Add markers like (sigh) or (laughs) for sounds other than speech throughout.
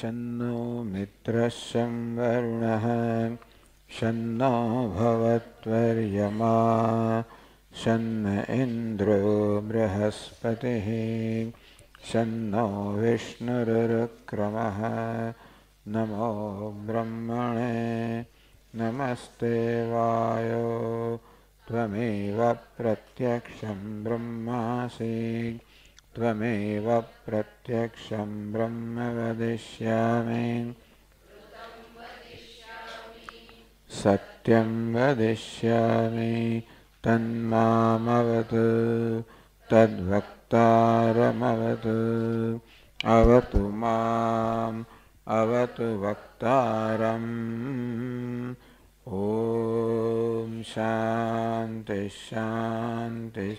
शन्नो मित्रशं वरुणः शन्नो भवत्वर्यमा शन्न इन्द्रो बृहस्पतिः शन्नो विष्णुरुक्रमः नमो ब्रह्मणे नमस्ते वायो त्वमेव प्रत्यक्षं ब्रह्मासि त्वमेव प्रत्यक्षं ब्रह्म वदिष्यामि सत्यं वदिष्यामि तन्मामवत् तद्वक्तारमवत् अवतु माम् अवतु वक्तारम् ॐ शान्तिः शान्तिः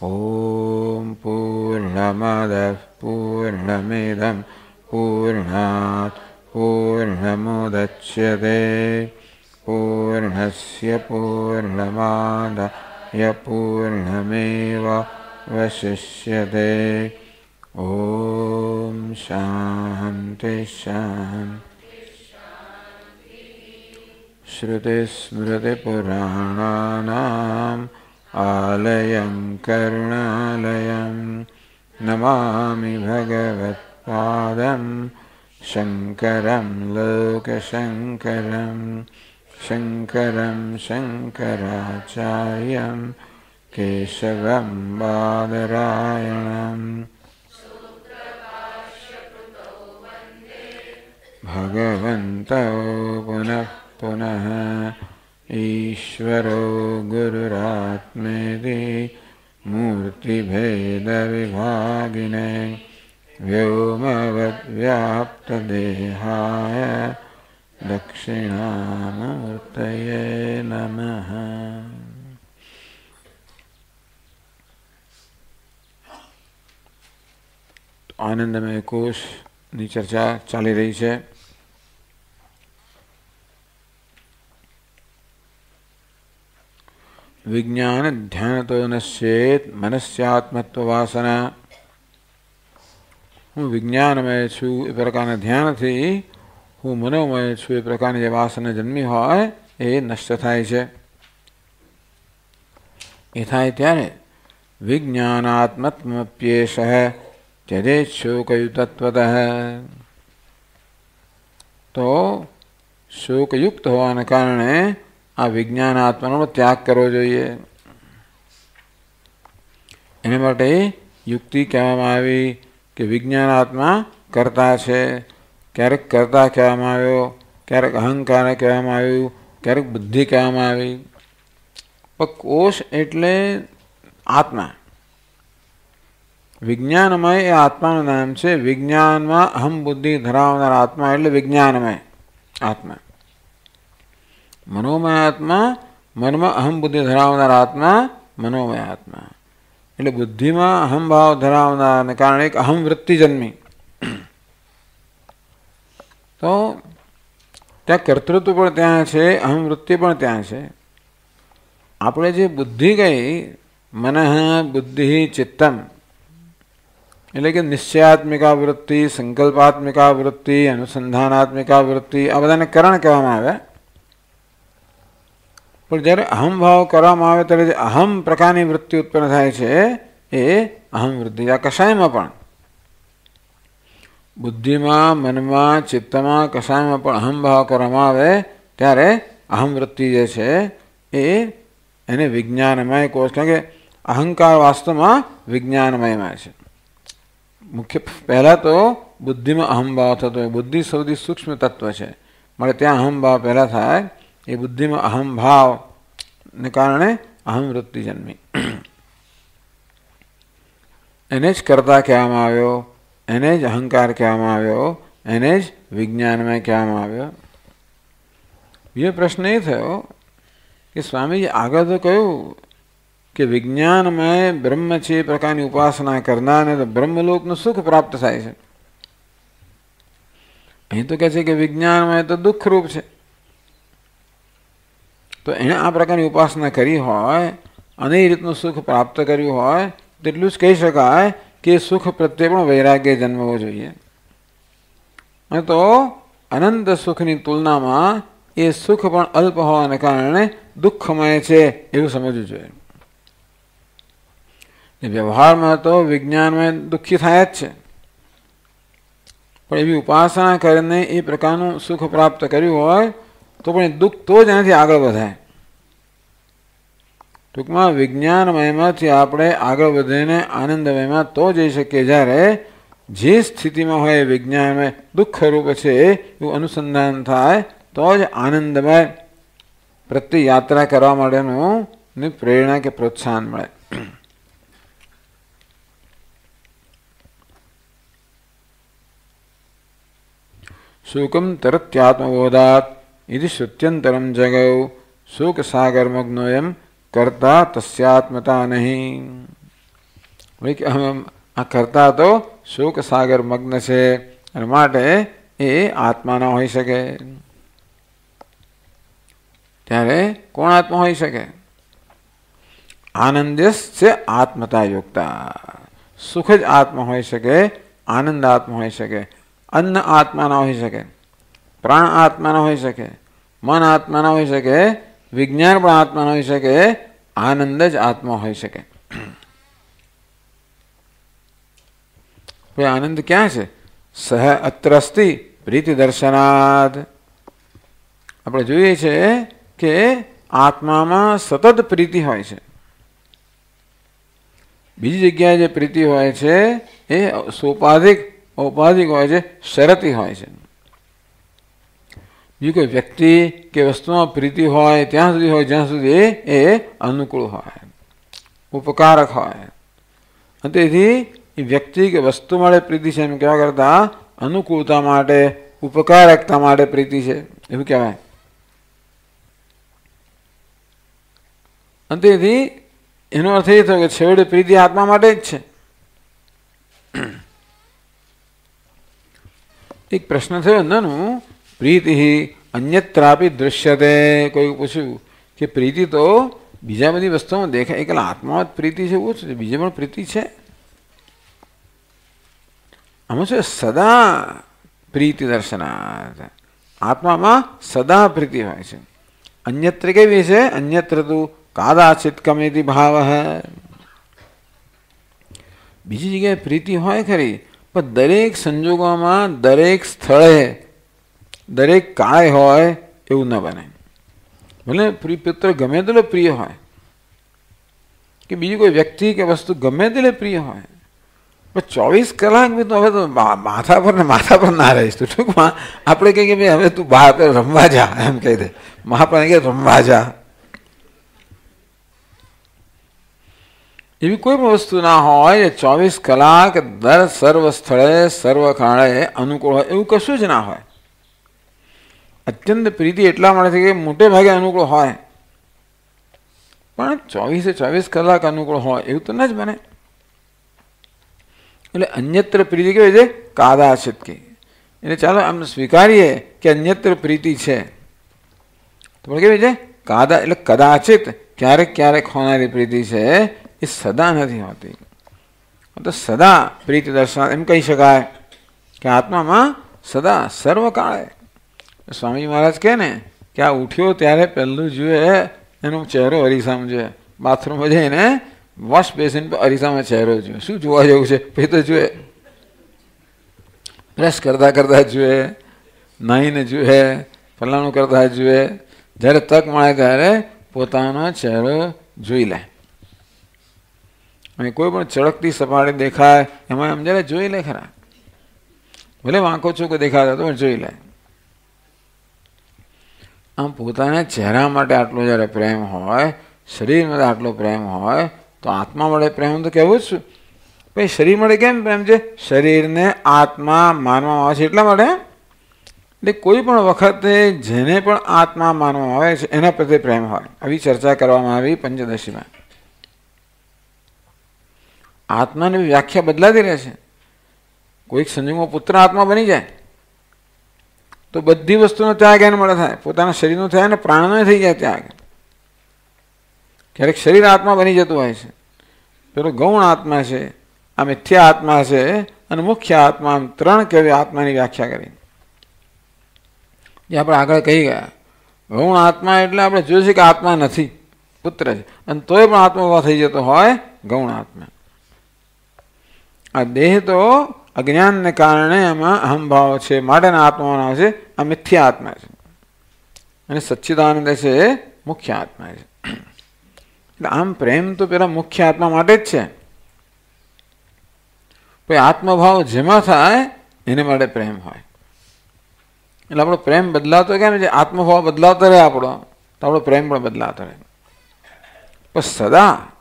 पूर्णमदः पूर्णमिदं पूर्णात् पूर्णमुदच्यते पूर्णस्य पूर्णमादयपूर्णमेव वशिष्यते ॐ शान्ति शां श्रुतिस्मृतिपुराणानाम् आलयं करुणालयं नमामि भगवत्पादं शङ्करं लोकशङ्करं शङ्करं शङ्कराचार्यं केशवं बादरायणम् भगवन्तौ पुनः पुनः ईश्वरो गुरुरात्मेति मूर्तिभेदविभागिने व्योमवद्व्याप्तदेहाय दक्षिणामूर्तये नमः आनंदमय कोष ની ચર્ચા ચાલી રહી છે विज्ञान ध्यान तो नश्चेत मनस्यात्मत्ववासना हूँ विज्ञान में छु ये प्रकार ध्यान थी हूँ मनोमय छु ये प्रकार जो वासना जन्मी हो नष्ट थाय से ये थाय त्यार विज्ञात्मत्मप्येश है त्यदेशोकयुतत्वत तो शोकयुक्त होने कारण આ વિજ્ઞાનાત્માનો ત્યાગ કરવો જોઈએ એ માટે યુક્તિ કેમ આવી કે વિજ્ઞાનાત્મા કરતા છે કેરક કરતા કેમ આવ્યો કેરક હંકાર કેમ આવ્યો કેરક બુદ્ધિ કેમ આવી પકોષ એટલે આત્મા વિજ્ઞાનમે આત્માના નામ છે વિજ્ઞાનમાં અહમ બુદ્ધિ ધરાવના આત્મા એટલે વિજ્ઞાનમે આત્મા मनोमय आत्मा मनमा अहम बुद्धि धारणा आत्मा मनोमय आत्मा એટલે બુદ્ધિમાં અહંભાવ ધરાવના ને કારણે એક અહં વૃત્તિ જન્મે તો તે કે કર્તૃત્વ પણ ત્યાં છે અહં વૃત્તિ પણ ત્યાં છે આપણે જે બુદ્ધિ ગઈ મનઃ બુદ્ધિ ચિત્તમ એટલે કે નિશ્ચયાત્મિકા વૃત્તિ સંકલ્પાત્મિકા વૃત્તિ અનુસંધાનાત્મિકા વૃત્તિ અવધનકરણ કેવામાં આવે પણ જ્યારે અહમભાવ કરવામાં આવે ત્યારે જે અહમ પ્રકારની વૃત્તિ ઉત્પન્ન થાય છે એ અહમ વૃદ્ધિ આ કશાયમાં પણ બુદ્ધિમાં મનમાં ચિત્તમાં કશાયમાં પણ અહમભાવ કરવામાં આવે ત્યારે અહમ વૃત્તિ જે છે એ એને વિજ્ઞાનમય કોષ કારણ કે અહંકાર વાસ્તવમાં વિજ્ઞાનમયમાં છે મુખ્ય પહેલાં તો બુદ્ધિમાં અહમભાવ થતો હોય બુદ્ધિ સૌથી સૂક્ષ્મ તત્વ છે મળે ત્યાં અહમભાવ પહેલાં થાય ये बुद्धि में अहम भाव ने कारण अहम वृत्ति जन्मी एने ज कर्ता क्या आयो एनेज अहंकार क्या आयो एने ज विज्ञान में क्या आयो ये प्रश्न ये थो कि स्वामी जी आगे तो कहू कि विज्ञान में ब्रह्म छे प्रकार की उपासना करना ने तो ब्रह्मलोक न सुख प्राप्त थे अं तो कहते कि विज्ञान में तो दुख रूप है તો એણે આ પ્રકારની ઉપાસના કરી હોય અને એ રીતનું સુખ પ્રાપ્ત કર્યું હોય તેટલું જ કહી શકાય કે સુખ પ્રત્યે પણ વૈરાગ્ય જન્મવો જોઈએ અને તો અનંત સુખની તુલનામાં એ સુખ પણ અલ્પ હોવાને કારણે દુઃખમય છે એવું સમજવું જોઈએ વ્યવહારમાં તો વિજ્ઞાનમાં દુઃખી થાય જ છે પણ એવી ઉપાસના કરીને એ પ્રકારનું સુખ પ્રાપ્ત કર્યું હોય તો પણ દુઃખ તો જ એનાથી આગળ વધાય ટૂંકમાં વિજ્ઞાનમયમાંથી આપણે આગળ વધીને આનંદમયમાં તો જઈ શકીએ જ્યારે જે સ્થિતિમાં હોય વિજ્ઞાનમય દુઃખ રૂપ છે એવું અનુસંધાન થાય તો જ આનંદમય પ્રત્યે યાત્રા કરવા માટેનું પ્રેરણા કે પ્રોત્સાહન મળે સુકમ તરત્યાત્મબોધાત इति श्रुत्यंतरम जगौ शोक सागर मग्नोयम करता तस्यात्मता नहीं वही हम कर्ता तो शोक सागर मग्न से माटे ए आत्मा न हो सके त्यारे कोण आत्मा हो सके आनंद से आत्मता युक्ता सुखज आत्मा हो सके आनंद आत्मा हो सके अन्न आत्मा न हो सके પ્રાણ આત્માના હોઈ શકે મન આત્માના હોઈ શકે વિજ્ઞાન પણ આત્માના હોઈ શકે આનંદ જ આત્મા હોઈ શકે આનંદ ક્યાં છે સહ અત્રસ્તિ પ્રીતિ દર્શનાદ આપણે જોઈએ છે કે આત્મામાં સતત પ્રીતિ હોય છે બીજી જગ્યાએ જે પ્રીતિ હોય છે એ સોપાધિક ઔપાધિક હોય છે શરતી હોય છે જો કે વ્યક્તિ કે વસ્તુમાં પ્રીતિ હોય ત્યાં સુધી હોય જ્યાં સુધી એ અનુકૂળ હોય ઉપકારક હોય અને તેથી વ્યક્તિ કે વસ્તુ માટે પ્રીતિ છે એમ કહેવા કરતાં અનુકૂળતા માટે ઉપકારકતા માટે પ્રીતિ છે એવું કહેવાય અને એનો અર્થ એ થયો કે છેવટે પ્રીતિ આત્મા માટે જ છે એક પ્રશ્ન થયો નનું प्रीति ही अन्यत्रापि दृश्यते कोई पूछ कि प्रीति तो बीजावधि वस्तुओं में देखा एक आत्मा प्रीति से वो तो बीजावण प्रीति से हम उसे सदा प्रीति दर्शनाथ आत्मा में सदा प्रीति हो अन्यत्र के भी से अन्यत्र तो कादाचित कमेति भाव है बीजी जगह प्रीति हो खरी पर दरेक संजोगों में दरेक स्थल है દરેક કાંઈ હોય એવું ન બને ભલે પ્રિય પિત્ર ગમે તેટલો પ્રિય હોય કે બીજી કોઈ વ્યક્તિ કે વસ્તુ ગમે તેટલે પ્રિય હોય પણ ચોવીસ કલાક બી તો હવે તો માથા પર ને માથા પર ના રહીશ તું ટૂંકમાં આપણે કહીએ કે ભાઈ હવે તું બહાર રમવા જા એમ કહી દે મહાપ્રાણ કે રમવા જા એવી કોઈ પણ વસ્તુ ના હોય ચોવીસ કલાક દર સર્વ સ્થળે સર્વ કારણે અનુકૂળ હોય એવું કશું જ ના હોય અત્યંત પ્રીતિ એટલા મળે છે કે મોટે ભાગે અનુકૂળ હોય પણ ચોવીસે ચોવીસ કલાક અનુકૂળ હોય એવું તો ન જ બને એટલે અન્યત્ર પ્રીતિ કેવી છે કાદાશિત કે એટલે ચાલો આમ સ્વીકારીએ કે અન્યત્ર પ્રીતિ છે તો પણ કેવી છે કાદા એટલે કદાચિત ક્યારેક ક્યારેક હોનારી પ્રીતિ છે એ સદા નથી હોતી તો સદા પ્રીતિ દર્શન એમ કહી શકાય કે આત્મામાં સદા સર્વકાળે સ્વામી મહારાજ કહે ને કે આ ઉઠ્યો ત્યારે પહેલું જુએ એનો ચહેરો અરીસામાં જુએ બાથરૂમમાં જઈને વોશ બેસિન પર અરીસામાં ચહેરો જુએ શું જોવા જેવું છે પછી તો જુએ બ્રશ કરતા કરતા જુએ નાહીને જુએ ફલાણું કરતા જુએ જ્યારે તક મળે ત્યારે પોતાનો ચહેરો જોઈ લે અને કોઈ પણ ચળકતી સપાટી દેખાય એમાં એમ જ્યારે જોઈ લે ખરા ભલે વાંકો છોકો દેખાતા તો જોઈ લે આમ પોતાના ચહેરા માટે આટલો જ્યારે પ્રેમ હોય શરીર માટે આટલો પ્રેમ હોય તો આત્મા માટે પ્રેમ તો કહેવું જ છું ભાઈ શરીર માટે કેમ પ્રેમ છે શરીરને આત્મા માનવામાં આવે છે એટલા માટે એટલે કોઈ પણ વખતે જેને પણ આત્મા માનવામાં આવે છે એના પ્રત્યે પ્રેમ હોય આવી ચર્ચા કરવામાં આવી પંચદશીમાં આત્માની વ્યાખ્યા બદલાતી રહે છે કોઈક સંજોગમાં પુત્ર આત્મા બની જાય તો બધી વસ્તુનો ત્યાગ એને મળે થાય પોતાના શરીરનો થાય અને પ્રાણનો થઈ જાય ત્યાગ ક્યારેક શરીર આત્મા બની જતું હોય છે પેલો ગૌણ આત્મા છે આ મિથ્યા આત્મા છે અને મુખ્ય આત્મા આમ ત્રણ કેવી આત્માની વ્યાખ્યા કરી જે આપણે આગળ કહી ગયા ગૌણ આત્મા એટલે આપણે જોયું છે કે આત્મા નથી પુત્ર છે અને તોય પણ આત્મા થઈ જતો હોય ગૌણ આત્મા આ દેહ તો અજ્ઞાનને કારણે એમાં અહંભાવ છે માટેના આત્માના છે આ મિથ્યા આત્મા છે અને સચ્ચિદાનંદ છે એ મુખ્ય આત્મા છે એટલે આમ પ્રેમ તો પેલા મુખ્ય આત્મા માટે જ છે કોઈ આત્મભાવ જેમાં થાય એને માટે પ્રેમ હોય એટલે આપણો પ્રેમ બદલાતો કેમ છે આત્મભાવ બદલાતો રહે આપણો તો આપણો પ્રેમ પણ બદલાતો રહે પણ સદા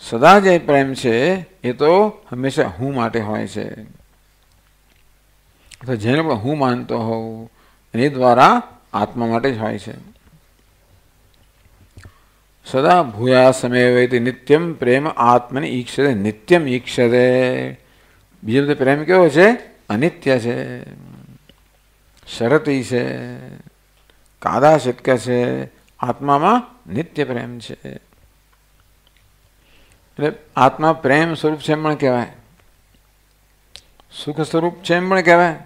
સદા જે પ્રેમ છે એ તો હંમેશા હું માટે હોય છે તો જેને પણ હું માનતો હોઉં એની દ્વારા આત્મા માટે જ હોય છે સદા ભૂયા સમય વૈતે નિત્યમ પ્રેમ આત્મને ઈક્ષતે નિત્યમ ઈક્ષતે બીજો બધો પ્રેમ કેવો છે અનિત્ય છે શરતી છે કાદા શિટકે છે આત્મામાં નિત્ય પ્રેમ છે એટલે આત્મા પ્રેમ સ્વરૂપ છે એમ પણ કહેવાય સુખ સ્વરૂપ છે એમ પણ કહેવાય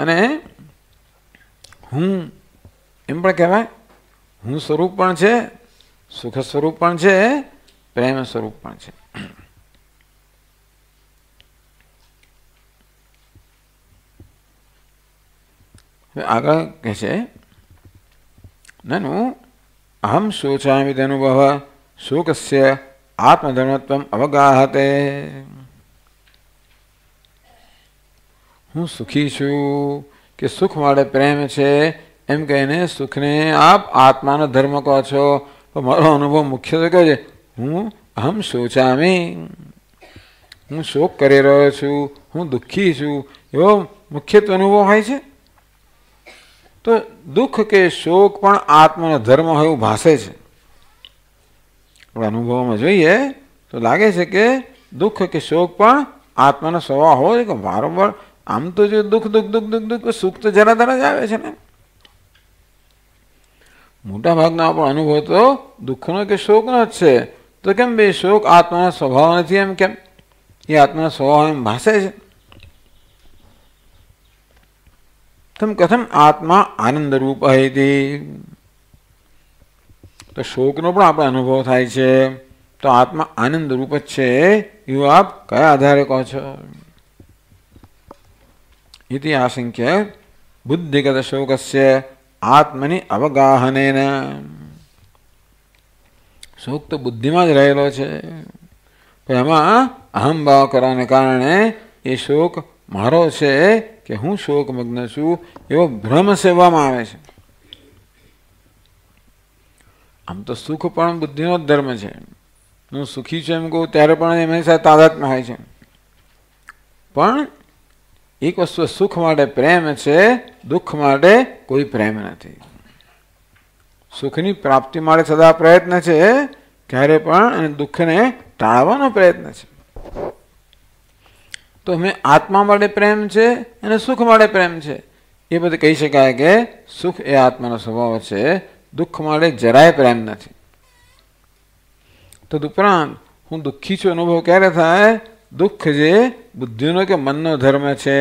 અને હું એમ પણ કહેવાય હું સ્વરૂપ પણ છે સુખ સ્વરૂપ પણ છે પ્રેમ સ્વરૂપ પણ છે આગળ કહે છે નનું અહમ શોચામિદ અનુભવ శూకస్య ఆత్మధర్మత్వం అవగాహతే હું સુખી છું કે સુખ મારે પ્રેમ છે એમ કહીને સુખને આપ આત્માનો ધર્મ કહો છો તો મારો અનુભવ મુખ્ય તો કહે છે હું અહમ શોચામી હું શોક કરી રહ્યો છું હું દુઃખી છું એવો મુખ્યત્વે અનુભવ હોય છે તો દુઃખ કે શોક પણ આત્માનો ધર્મ હોય એવું ભાષે છે અનુભવમાં જોઈએ તો લાગે છે કે દુઃખ કે શોક પણ આત્માનો સ્વભાવ હોવો જોઈએ કે વારંવાર આમ તો જો દુઃખ દુઃખ દુઃખ દુઃખ દુઃખ સુખ તો જરા જરા જ આવે છે ને મોટા ભાગના પણ અનુભવ તો દુઃખનો કે શોકનો જ છે તો કેમ બે શોક આત્માનો સ્વભાવ નથી એમ કેમ એ આત્માનો સ્વભાવ એમ ભાસે છે તમ કથમ આત્મા આનંદરૂપ હતી તો શોકનો પણ આપણે અનુભવ થાય છે તો આત્મા આનંદ રૂપ જ છે એવું આપ કયા આધારે કહો છો ઇતિ આશંક્ય બુદ્ધિગત શોકસ્ય આત્મની અવગાહનેન શોક તો બુદ્ધિમાં જ રહેલો છે પણ એમાં અહમભાવ કરવાને કારણે એ શોક મારો છે કે હું શોકમગ્ન છું એવો ભ્રમ સેવવામાં આવે છે આમ તો સુખ પણ બુદ્ધિનો જ ધર્મ છે હું સુખી છું એમ કહું ત્યારે પણ એમની સાથે તાદાત્મ્ય થાય છે પણ એક વસ્તુ સુખ માટે પ્રેમ છે દુઃખ માટે કોઈ પ્રેમ નથી સુખની પ્રાપ્તિ માટે સદા પ્રયત્ન છે ત્યારે પણ અને દુઃખને ટાળવાનો પ્રયત્ન છે તો અમે આત્મા માટે પ્રેમ છે અને સુખ માટે પ્રેમ છે એ બધું કહી શકાય કે સુખ એ આત્માનો સ્વભાવ છે દુઃખ મળે જરાય પ્રેમ નથી તદુપરાંત હું દુઃખી છું અનુભવ ક્યારે થાય દુઃખ જે બુદ્ધિનો કે મનનો ધર્મ છે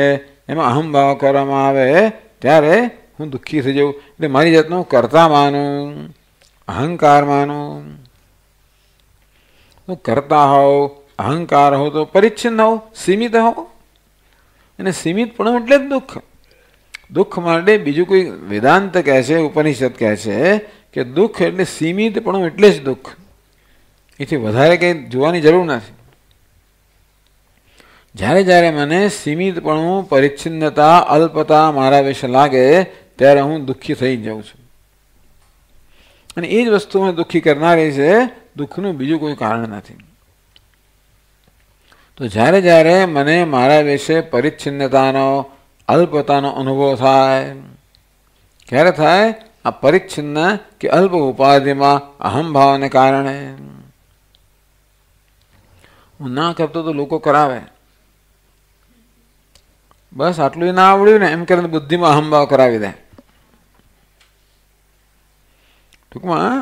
એમાં અહંભાવ કરવામાં આવે ત્યારે હું દુઃખી થઈ જાઉં એટલે મારી જાતનું હું કરતા માનું અહંકાર માનું હું કરતા હોઉં અહંકાર હો તો પરિચ્છિન્ન હોઉં સીમિત હોઉં અને સીમિત પણ એટલે જ દુઃખ દુઃખ માટે બીજું કોઈ વેદાંત કહે છે ઉપનિષદ કહે છે કે દુઃખ એટલે સીમિત પણ એટલે જ દુઃખ એથી વધારે કંઈ જોવાની જરૂર નથી જ્યારે જ્યારે મને સીમિતપણું પરિચ્છિન્નતા અલ્પતા મારા વિશે લાગે ત્યારે હું દુઃખી થઈ જાઉં છું અને એ જ વસ્તુ દુઃખી કરનારી છે દુઃખનું બીજું કોઈ કારણ નથી તો જ્યારે જ્યારે મને મારા વિશે પરિચ્છિન્નતાનો અલ્પતાનો અનુભવ થાય ક્યારે થાય આ પરિચ્છિન્ન કે અલ્પ ઉપાધિમાં અહમભાવને કારણે હું ના કરતો તો લોકો કરાવે બસ આટલું ના આવડ્યું ને એમ કરીને બુદ્ધિમાં અહમભાવ કરાવી દે ટૂંકમાં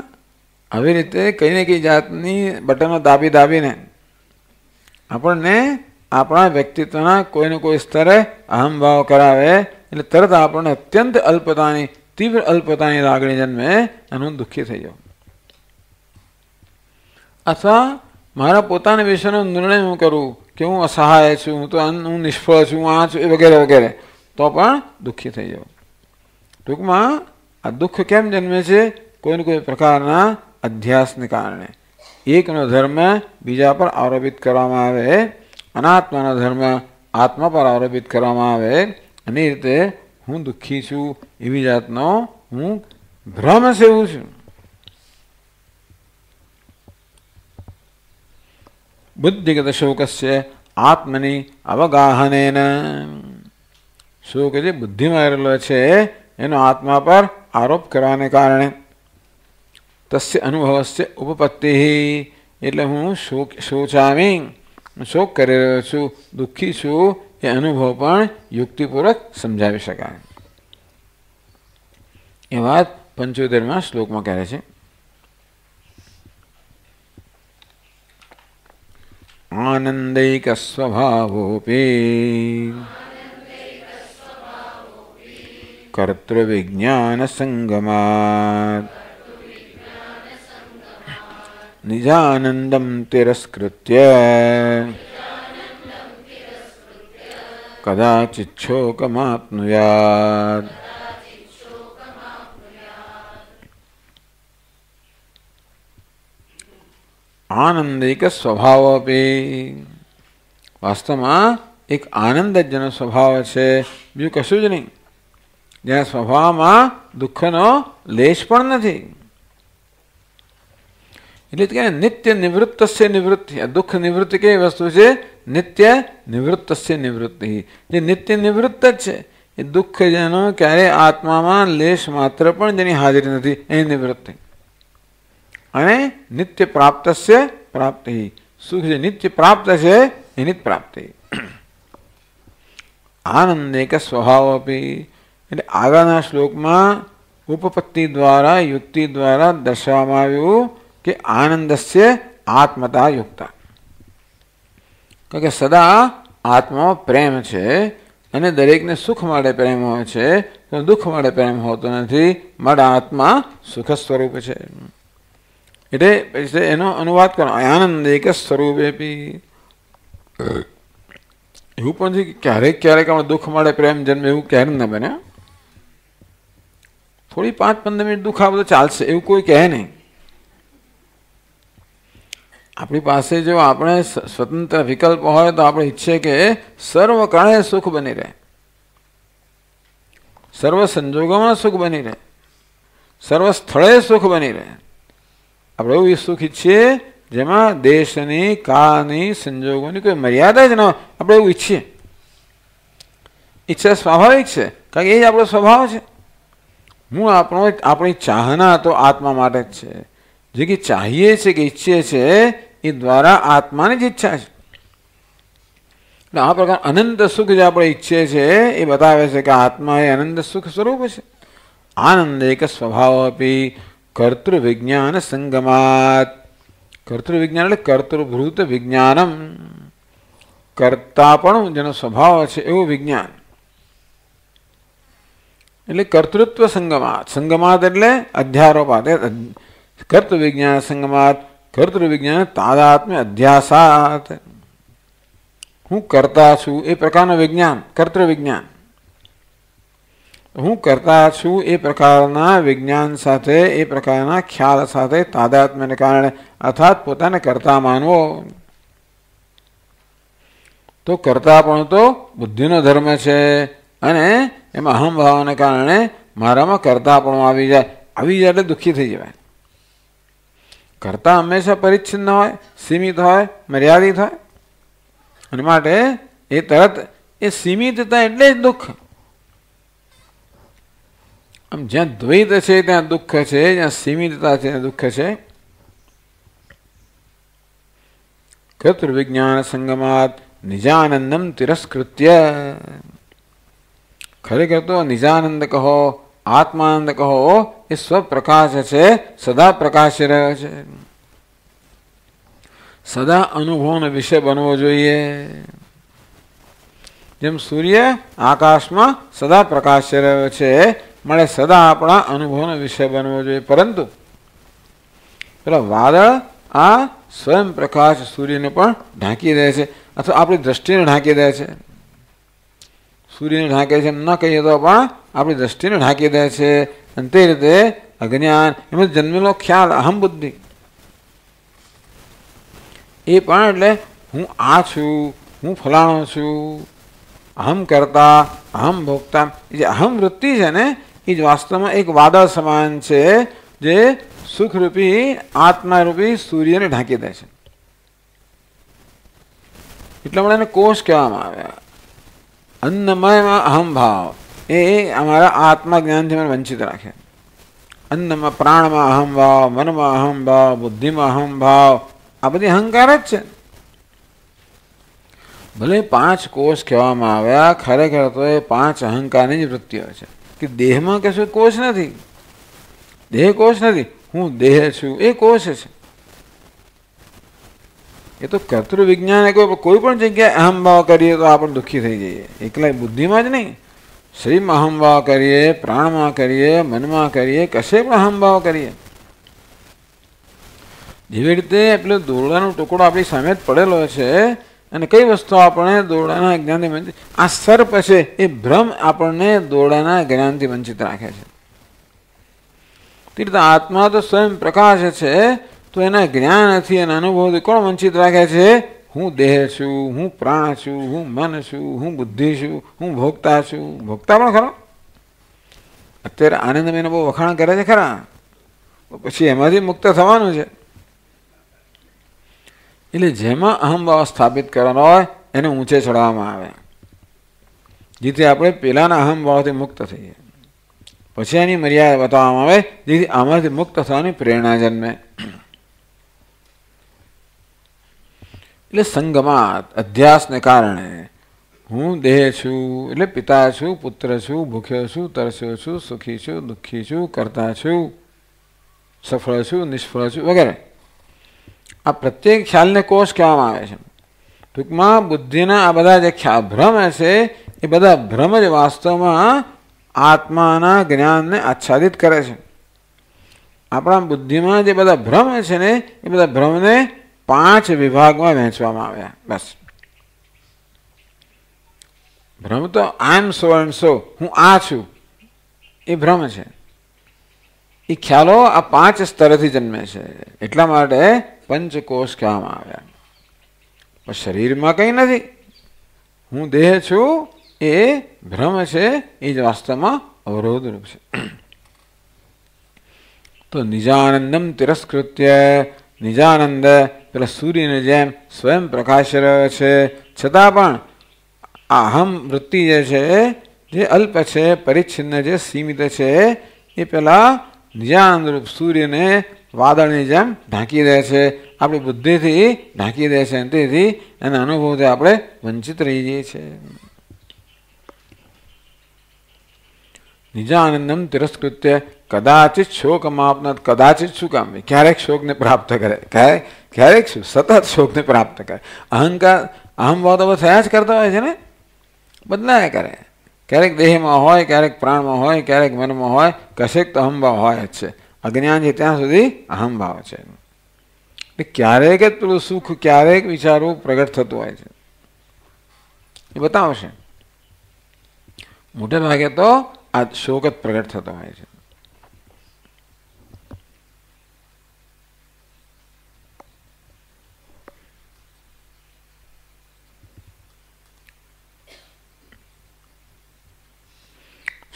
આવી રીતે કંઈ ને કંઈ જાતની બટનો દાબી દાબીને આપણને આપણા વ્યક્તિત્વના કોઈને કોઈ સ્તરે અહમભાવ કરાવે એટલે તરત આપણને અત્યંત અલ્પતાની તીવ્ર અલ્પતાની લાગણી જન્મે અને હું દુઃખી થઈ જાઉં અથવા મારા પોતાના વિષયનો નિર્ણય હું કરું કે હું અસહાય છું હું તો હું નિષ્ફળ છું આ છું એ વગેરે વગેરે તો પણ દુઃખી થઈ જાઉં ટૂંકમાં આ દુઃખ કેમ જન્મે છે કોઈને કોઈ પ્રકારના અધ્યાસને કારણે એકનો ધર્મ બીજા પર આરોપિત કરવામાં આવે અનાત્માના ધર્મ આત્મા પર આરોપિત કરવામાં આવે એની રીતે હું દુઃખી છું એવી જાતનો હું ભ્રમ સેવું છું બુદ્ધિગત શોકસ્ય આત્મની અવગાહનેન શોક જે બુદ્ધિમાં રહેલો છે એનો આત્મા પર આરોપ કરવાને કારણે તસ્ય અનુભવસ્ય ઉપપત્તિ એટલે હું શોક શોચામી શું કરી રહ્યો છું દુઃખી છું એ અનુભવ પણ યુક્તિપૂર્વક સમજાવી શકાય એ વાત પંચોતેરમાં શ્લોકમાં કહે છે આનંદૈકસ્વભાવોપી કર્તૃવિજ્ઞાનસંગમાત निजानन्दं तिरस्कृत्य कदाचिच्छोकमाप्नुयात् आनंदिक स्वभाव वास्तव में एक आनंद जन स्वभाव છે બીજું કશું જ નહીં જ્યાં સ્વભાવમાં દુઃખનો લેશ પણ નથી એટલે કે નિત્ય નિવૃત્ત છે નિવૃત્તિ દુઃખ નિવૃત્તિ કેવી વસ્તુ છે નિત્ય નિવૃત્ત નિવૃત્તિ જે નિત્ય નિવૃત્ત જ છે એ દુઃખ જેનો ક્યારે આત્મામાં લેશ માત્ર પણ જેની હાજરી નથી એ નિવૃત્તિ અને નિત્ય પ્રાપ્ત છે પ્રાપ્તિ સુખ જે નિત્ય પ્રાપ્ત છે એની જ પ્રાપ્તિ આનંદ એક સ્વભાવ અપી એટલે આગળના શ્લોકમાં ઉપપત્તિ દ્વારા યુક્તિ દ્વારા દર્શાવવામાં આવ્યું કે આનંદસ્ય આત્મતા आत्मता કારણ કે સદા આત્મા પ્રેમ છે અને દરેકને સુખ માટે પ્રેમ હોય છે તો દુઃખ માટે પ્રેમ હોતો નથી મારા આત્મા સુખ સ્વરૂપ છે એટલે પછી એનો અનુવાદ કરો આનંદ એક સ્વરૂપે બી એવું પણ છે કે ક્યારેક ક્યારેક આપણે દુઃખ માટે પ્રેમ જન્મ એવું ક્યારે ન બને થોડી પાંચ પંદર મિનિટ દુઃખ આ બધું ચાલશે એવું કોઈ કહે નહીં આપણી પાસે જો આપણે સ્વતંત્ર વિકલ્પ હોય તો આપણે ઈચ્છે કે સર્વ કાળે સુખ બની રહે સર્વ સંજોગોમાં સુખ બની રહે સર્વ સ્થળે સુખ બની રહે આપણે એવું સુખ ઈચ્છીએ જેમાં દેશની કાળની સંજોગોની કોઈ મર્યાદા જ ન હોય આપણે એવું ઈચ્છીએ ઈચ્છા સ્વાભાવિક છે કારણ કે એ જ આપણો સ્વભાવ છે હું આપણો આપણી ચાહના તો આત્મા માટે જ છે જે કે ચાહીએ છીએ કે ઈચ્છીએ છીએ એ દ્વારા આત્માની જ ઈચ્છા છે એટલે આ પ્રકાર અનંત સુખ જે આપણે ઈચ્છે છે એ બતાવે છે કે આત્મા એ અનંત સુખ સ્વરૂપ છે આનંદ એક સ્વભાવ અપી કર્તૃવિજ્ઞાન સંગમાત કર્તૃવિજ્ઞાન એટલે કર્તૃભૂત વિજ્ઞાનમ કરતા પણ જેનો સ્વભાવ છે એવું વિજ્ઞાન એટલે કર્તૃત્વ સંગમાત સંગમાત એટલે અધ્યારોપાત કર્તૃવિજ્ઞાન સંગમાત કર્તૃવિજ્ઞાન તાદાત્મ્ય અધ્યાસાત હું કરતા છું એ પ્રકારનું વિજ્ઞાન કર્તૃવિજ્ઞાન હું કરતા છું એ પ્રકારના વિજ્ઞાન સાથે એ પ્રકારના ખ્યાલ સાથે તાદાત્મ્યને કારણે અર્થાત પોતાને કરતા માનવો તો કરતા પણ તો બુદ્ધિનો ધર્મ છે અને એમાં અહમભાવને કારણે મારામાં કરતા પણ આવી જાય આવી જાય એટલે દુઃખી થઈ જવાય કરતા હંમેશા પરિચ્છિન્ન હોય સીમિત હોય મર્યાદિત હોય અને માટે એ તરત એ સીમિતતા એટલે જ દુઃખ આમ જ્યાં દ્વૈત છે ત્યાં દુઃખ છે જ્યાં સીમિતતા છે ત્યાં દુઃખ છે કૃતૃવિજ્ઞાન સંગમાત નિજાનંદમ તિરસ્કૃત્ય ખરેખર તો નિજાનંદ કહો આત્માનંદ કહો એ સ્વપ્રકાશ છે સદા પ્રકાશી રહ્યો છે સદા અનુભવનો વિષય બનવો જોઈએ જેમ સૂર્ય આકાશમાં સદા પ્રકાશી રહ્યો છે મળે સદા આપણા અનુભવનો વિષય બનવો જોઈએ પરંતુ પેલા વાદળ આ સ્વયં પ્રકાશ સૂર્યને પણ ઢાંકી દે છે અથવા આપણી દ્રષ્ટિને ઢાંકી દે છે સૂર્યને ઢાંકે છે ન કહીએ તો પણ આપણી દ્રષ્ટિને ઢાંકી દે છે અને તે રીતે અજ્ઞાન એમાં જન્મેલો ખ્યાલ અહમ બુદ્ધિ એ પણ એટલે હું આ છું હું ફલાણો છું અહમ કરતા અહમ ભોગતા એ જે અહમ વૃત્તિ છે ને એ જ વાસ્તવમાં એક વાદળ સમાન છે જે સુખરૂપી આત્મારૂપી સૂર્યને ઢાંકી દે છે એટલા માટે એને કોષ કહેવામાં આવ્યા અન્નમયમાં અહમ ભાવ એ અમારા આત્મજ્ઞાનથી મને વંચિત રાખે અન્નમાં પ્રાણમાં અહમ ભાવ મનમાં અહમ ભાવ બુદ્ધિમાં અહમ ભાવ આ બધી અહંકાર જ છે ભલે પાંચ કોષ કહેવામાં આવ્યા ખરેખર તો એ પાંચ અહંકારની જ વૃત્તિઓ છે કે દેહમાં કશું કોષ નથી દેહ કોષ નથી હું દેહ છું એ કોષ છે એ તો કર્તૃ વિજ્ઞાન કોઈ પણ જગ્યાએ અહમભાવ કરીએ તો આપણે દુઃખી થઈ જઈએ એકલાય બુદ્ધિમાં જ નહીં શરીરમાં હમભાવ કરીએ પ્રાણમાં કરીએ મનમાં કરીએ કશે પણ હમભાવ કરીએ જેવી રીતે આપણે દોરડાનો ટુકડો આપણી સામે જ પડેલો છે અને કઈ વસ્તુ આપણે દોરડાના જ્ઞાનથી વંચિત આ સર્પ છે એ ભ્રમ આપણને દોરડાના જ્ઞાનથી વંચિત રાખે છે તે રીતે આત્મા તો સ્વયં પ્રકાશ છે તો એના જ્ઞાનથી એના અનુભવથી કોણ વંચિત રાખે છે હું દેહ છું હું પ્રાણ છું હું મન છું હું બુદ્ધિ છું હું ભોગતા છું ભોગતા પણ ખરો અત્યારે આનંદ આનંદમયનો બહુ વખાણ કરે છે ખરા પછી એમાંથી મુક્ત થવાનું છે એટલે જેમાં અહમભાવ સ્થાપિત કરવાનો હોય એને ઊંચે ચડાવવામાં આવે જેથી આપણે પહેલાંના અહમભાવથી મુક્ત થઈએ પછી એની મર્યાદા બતાવવામાં આવે જેથી આમાંથી મુક્ત થવાની પ્રેરણા જન્મે એટલે સંગમાત અધ્યાસને કારણે હું દેહ છું એટલે પિતા છું પુત્ર છું ભૂખ્યો છું તરસ્યો છું સુખી છું દુઃખી છું કરતા છું સફળ છું નિષ્ફળ છું વગેરે આ પ્રત્યેક ખ્યાલને કોષ કહેવામાં આવે છે ટૂંકમાં બુદ્ધિના આ બધા જે ખ્યા ભ્રમ છે એ બધા ભ્રમ જ વાસ્તવમાં આત્માના જ્ઞાનને આચ્છાદિત કરે છે આપણા બુદ્ધિમાં જે બધા ભ્રમ છે ને એ બધા ભ્રમને પાંચ વિભાગમાં વહેંચવામાં આવ્યા બસ ભ્રમ તો આઈ એમ સો એન્ડ સો હું આ છું એ ભ્રમ છે એ ખ્યાલો આ પાંચ સ્તરથી જન્મે છે એટલા માટે પંચકોષ કહેવામાં આવ્યા પણ શરીરમાં કંઈ નથી હું દેહ છું એ ભ્રમ છે એ જ વાસ્તવમાં અવરોધરૂપ છે તો નિજાનંદમ તિરસ્કૃત્ય નિજાનંદ પેલા સૂર્યની જેમ સ્વયં પ્રકાશ રહ્યો છે છતાં પણ આ અહમ વૃત્તિ જે છે જે અલ્પ છે પરિચ્છિન્ન જે સીમિત છે એ પેલા નિજાનરૂપ સૂર્યને વાદળની જેમ ઢાંકી દે છે આપણી બુદ્ધિથી ઢાંકી દે છે તેથી એના અનુભવથી આપણે વંચિત રહી જઈએ છીએ નિજાનંદમ તિરસ્કૃત્ય કદાચિત શોક અમાપનાથ કદાચિત શું કામ ક્યારેક શોકને પ્રાપ્ત કરે ક્યારેક ક્યારેક શું સતત શોકને પ્રાપ્ત કરે અહંકાર અહમ ભાવ તો થયા જ કરતા હોય છે ને બદલાય કરે ક્યારેક દેહમાં હોય ક્યારેક પ્રાણમાં હોય ક્યારેક મનમાં હોય કશેક તો અહમભાવ હોય જ છે અજ્ઞાન છે ત્યાં સુધી અહંભાવ છે એટલે ક્યારેક જ પેલું સુખ ક્યારેક વિચારવું પ્રગટ થતું હોય છે એ બતાવશે મોટે ભાગે તો આ શોક જ પ્રગટ થતો હોય છે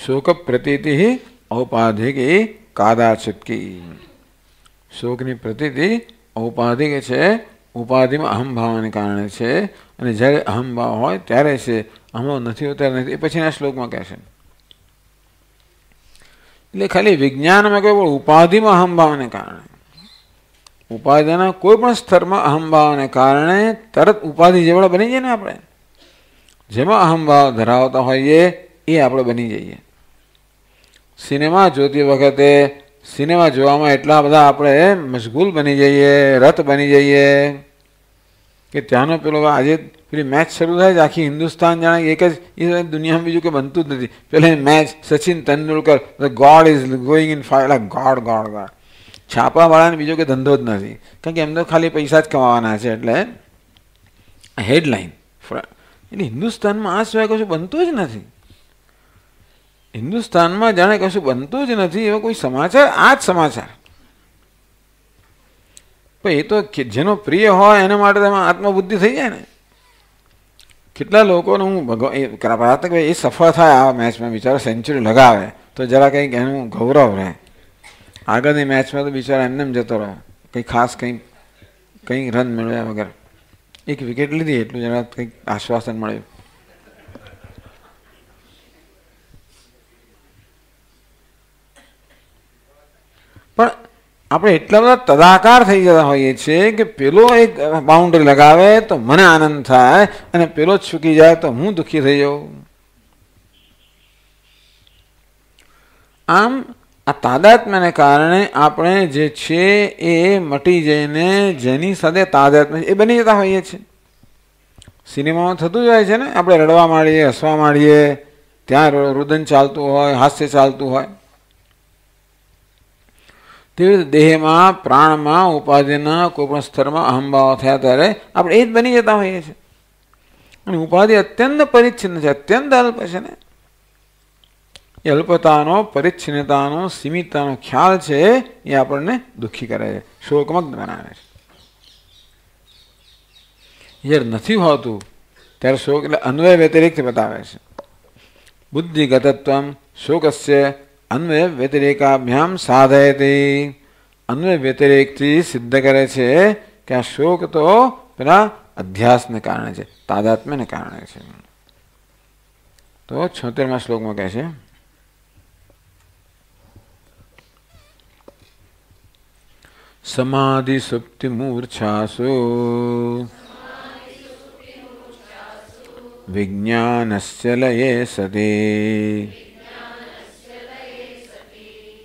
શોક प्रतीति ही ઔપાધિક કાદાચિત કી શોકની પ્રતીતિ ઔપાધિક છે ઉપાધિમાં અહંભાવને કારણે છે અને જ્યારે અહંભાવ હોય ત્યારે છે અહમભાવ નથી હોય ત્યારે નથી એ પછીના શ્લોકમાં કહે છે એટલે ખાલી વિજ્ઞાનમાં કોઈ પણ ઉપાધિમાં અહંભાવને કારણે ઉપાધિના કોઈ પણ સ્તરમાં અહંભાવને કારણે તરત ઉપાધિ જેવડા બની જાય ને આપણે જેમાં અહંભાવ ધરાવતા હોઈએ એ આપણે બની જઈએ સિનેમા જોતી વખતે સિનેમા જોવામાં એટલા બધા આપણે મશગુલ બની જઈએ રથ બની જઈએ કે ત્યાંનો પેલો આજે પેલી મેચ શરૂ થાય છે આખી હિન્દુસ્તાન જાણે એક જ એ દુનિયામાં બીજું કે બનતું જ નથી પેલા match Sachin Tendulkar god is going in fire god god god છાપાવાળાને બીજો કે ધંધો જ નથી કારણ કે એમ તો ખાલી પૈસા જ કમાવાના છે એટલે હેડલાઇન એટલે હિન્દુસ્તાનમાં આ સિવાય કશું બનતું જ નથી હિન્દુસ્તાનમાં જાણે કશું બનતું જ નથી એવો કોઈ સમાચાર આ જ સમાચાર પણ એ તો જેનો પ્રિય હોય એના માટે તમે આત્મબુદ્ધિ થઈ જાય ને કેટલા લોકોને હું ભગવાન પ્રાર્થના કે એ સફળ થાય આ મેચમાં બિચારો સેન્ચુરી લગાવે તો જરા કંઈક એનું ગૌરવ રહે આગળની મેચમાં તો બિચારા એમને જતો રહે કંઈ ખાસ કંઈક કંઈક રન મેળવ્યા વગર એક વિકેટ લીધી એટલું જરા કંઈક આશ્વાસન મળ્યું પણ આપણે એટલા બધા તદાકાર થઈ જતા હોઈએ છીએ કે પેલો એક બાઉન્ડ્રી લગાવે તો મને આનંદ થાય અને પેલો છૂકી જાય તો હું દુઃખી થઈ જાઉં આમ આ તાદાત્મ્યને કારણે આપણે જે છે એ મટી જઈને જેની સાથે તાદાત્મ્ય એ બની જતા હોઈએ છીએ સિનેમામાં થતું જ હોય છે ને આપણે રડવા માંડીએ હસવા માંડીએ ત્યાં રુદન ચાલતું હોય હાસ્ય ચાલતું હોય તેવી દેહમાં પ્રાણમાં ઉપાધિના કોઈપણ સ્તરમાં અહંભાવ થયા ત્યારે આપણે એ જ બની જતા હોઈએ છીએ અને ઉપાધિ અત્યંત પરિચ્છિન્ન છે અત્યંત અલ્પ છે ને એ અલ્પતાનો પરિચ્છિન્નતાનો સીમિતતાનો ખ્યાલ છે એ આપણને દુઃખી કરે છે શોકમગ્ન બનાવે છે જ્યારે નથી હોતું ત્યારે શોક એટલે અન્વય વ્યતિરિક્ત બતાવે છે બુદ્ધિગતત્વ શોકસ્ય અન્વય વ્યતિરેકાભ્યામ સાધયતી અન્વય વ્યતિરેકથી સિદ્ધ કરે છે કે આ શોક તો પેલા અધ્યાસને કારણે છે તાદાત્મ્યને કારણે છે તો છોતેરમા શ્લોકમાં કહે છે समाधिसुप्तिमूर्च्छासु विज्ञानस्य लये सदे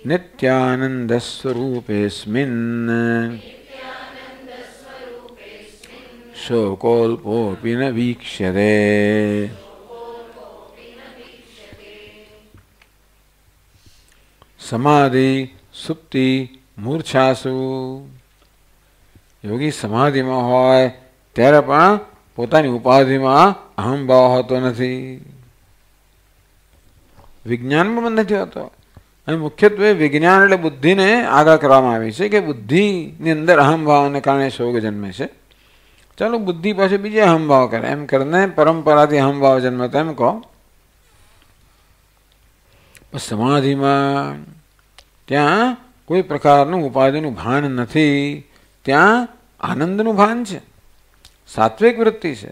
नित्यानन्दस्वरूपेऽस्मिन् शोकोल्पोऽपि ન वीक्ष्यते સમાધિ સુપ્તિ મૂર્છાસુ યોગી સમાધિમાં હોય ત્યારે પણ પોતાની ઉપાધિમાં અહંભાવ હોતો નથી વિજ્ઞાનમાં પણ નથી હોતો અને મુખ્યત્વે વિજ્ઞાન એટલે બુદ્ધિને આગા કરવામાં આવી છે કે બુદ્ધિની અંદર અહમભાવને કારણે શોક જન્મે છે ચાલો બુદ્ધિ પાસે બીજે અહમભાવ કરે એમ કરીને પરંપરાથી અહમભાવ જન્મે તો એમ કહો સમાધિમાં ત્યાં કોઈ પ્રકારનું ઉપાધિનું ભાન નથી ત્યાં આનંદનું ભાન છે સાત્વિક વૃત્તિ છે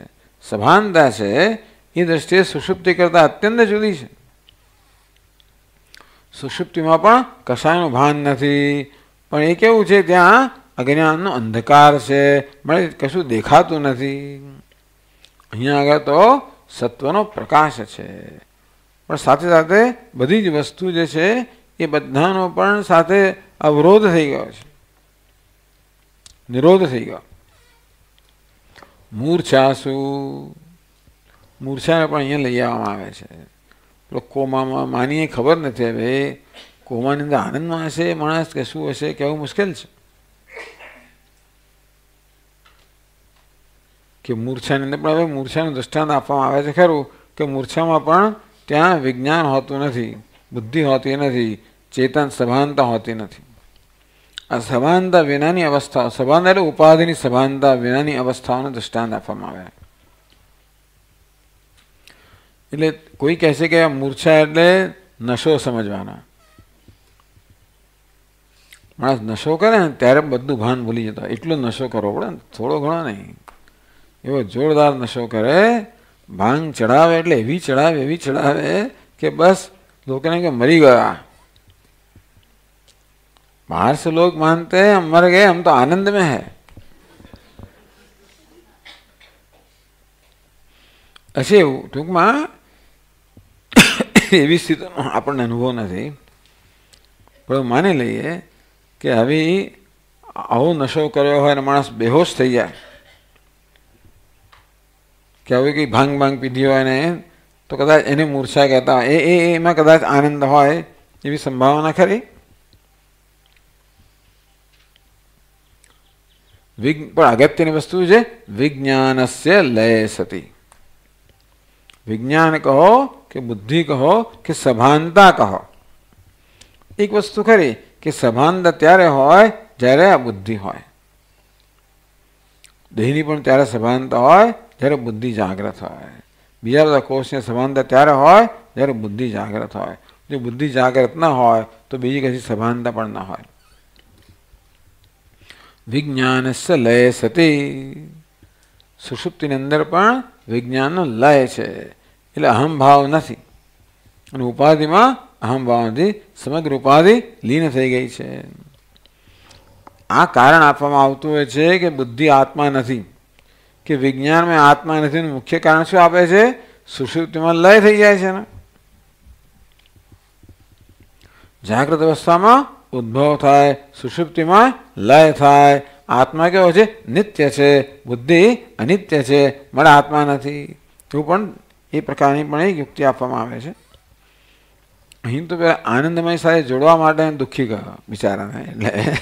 સભાનતા છે એ દ્રષ્ટિએ સુષુપ્તિ કરતાં અત્યંત જુદી છે સુષુપ્તિમાં પણ કશાયનું ભાન નથી પણ એ કેવું છે ત્યાં અજ્ઞાનનો અંધકાર છે મળે કશું દેખાતું નથી અહીંયા આગળ તો સત્વનો પ્રકાશ છે પણ સાથે સાથે બધી જ વસ્તુ જે છે એ બધાનો પણ સાથે અવરોધ થઈ ગયો છે નિરોધ થઈ ગયો મૂર્છાસુ મૂર્છાને પણ અહીંયા લઈ આવવામાં આવે છે કોમામાં માનીએ ખબર નથી હવે કોમાની અંદર આનંદમાં હશે માણસ કે શું હશે કેવું મુશ્કેલ છે કે મૂર્છાની અંદર પણ હવે મૂર્છાનું દ્રષ્ટાંત આપવામાં આવે છે ખરું કે મૂર્છામાં પણ ત્યાં વિજ્ઞાન હોતું નથી બુદ્ધિ હોતી નથી ચેતન સભાનતા હોતી નથી આ સભાનતા વિનાની અવસ્થા સભાનતા એટલે ઉપાધિની સભાનતા વિનાની અવસ્થાઓનું દ્રષ્ટાંત આપવામાં આવે એટલે કોઈ કહેશે કે આ મૂર્છા એટલે નશો સમજવાના માણસ નશો કરે ને ત્યારે બધું ભાન ભૂલી જતા એટલો નશો કરવો પડે ને થોડો ઘણો નહીં એવો જોરદાર નશો કરે ભાંગ ચડાવે એટલે એવી ચડાવે એવી ચડાવે કે બસ लोगों ने मरी गया बाहर से लोग मानते हैं हम मर गए हम तो आनंद में है असे टूक में (laughs) એવી સ્થિતિનો આપણને અનુભવ નથી પણ માની લઈએ કે આવી આવો નશો કર્યો હોય અને માણસ બેહોશ થઈ જાય કે આવી કંઈ ભાંગ ભાંગ પીધી હોય ને તો કદાચ એને મૂર્છા કહેતા હોય એ એમાં કદાચ આનંદ હોય એવી સંભાવના ખરી વિજ્ઞ પણ અગત્યની વસ્તુ છે વિજ્ઞાનસ્ય લય સતી વિજ્ઞાન કહો કે બુદ્ધિ કહો કે સભાનતા કહો એક વસ્તુ ખરી કે સભાનતા ત્યારે હોય જ્યારે આ બુદ્ધિ હોય દેહની પણ ત્યારે સભાનતા હોય જ્યારે બુદ્ધિ જાગ્રત હોય બીજા બધા કોષની સભાનતા ત્યારે હોય જ્યારે બુદ્ધિ જાગ્રત હોય જો બુદ્ધિ જાગ્રત ના હોય તો બીજી કશી સભાનતા પણ ના હોય વિજ્ઞાન લય સતી સુષુપ્તિની અંદર પણ વિજ્ઞાનનો લય છે એલા અહમ ભાવ નથી અને ઉપાધીમાં અહમ ભાવની સમગ્ર ઉપાધી લીન થઈ ગઈ છે આ કારણ આપવામાં આવતું છે કે બુદ્ધિ આત્મા નથી કે વિજ્ઞાનમાં આત્મા નથી મુખ્ય કારણ શું આપે છે સુષુપ્તિમાં લઈ થઈ જાય છે ને જાગ્રત અવસ્થામાં ઉદ્ભવ થાય સુષુપ્તિમાં લઈ થાય આત્મા કેવો છે નિત્ય છે બુદ્ધિ અનિત્ય છે મને આત્મા નથી તો પણ એ પ્રકારની પણ એક યુક્તિ આપવામાં આવે છે અહીં તો પેલા આનંદમય સાથે જોડવા માટે દુઃખી ગયો બિચારાને એટલે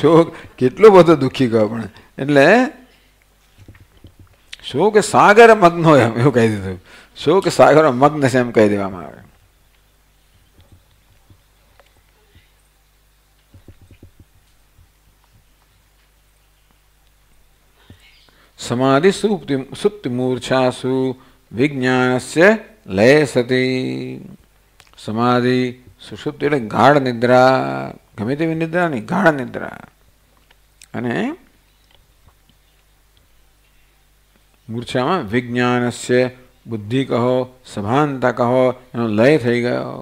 શોક કેટલો બધો દુઃખી ગયો પણ એટલે શોક સાગર મગ્ન હોય એમ એવું કહી દીધું શોક સાગર મગ્ન છે એમ કહી દેવામાં આવે સમાધિ સુપ્તિ સુપ્તિ મૂર્છાસુ વિજ્ઞાનસ્ય લય સતી સમાધિ સુષુપ્તિ એટલે ગાઢ નિદ્રા ગમે તેવી નિદ્રા નહીં ગાઢ નિદ્રા અને મૂર્છામાં વિજ્ઞાનસ્ય બુદ્ધિ કહો સભાનતા કહો એનો લય થઈ ગયો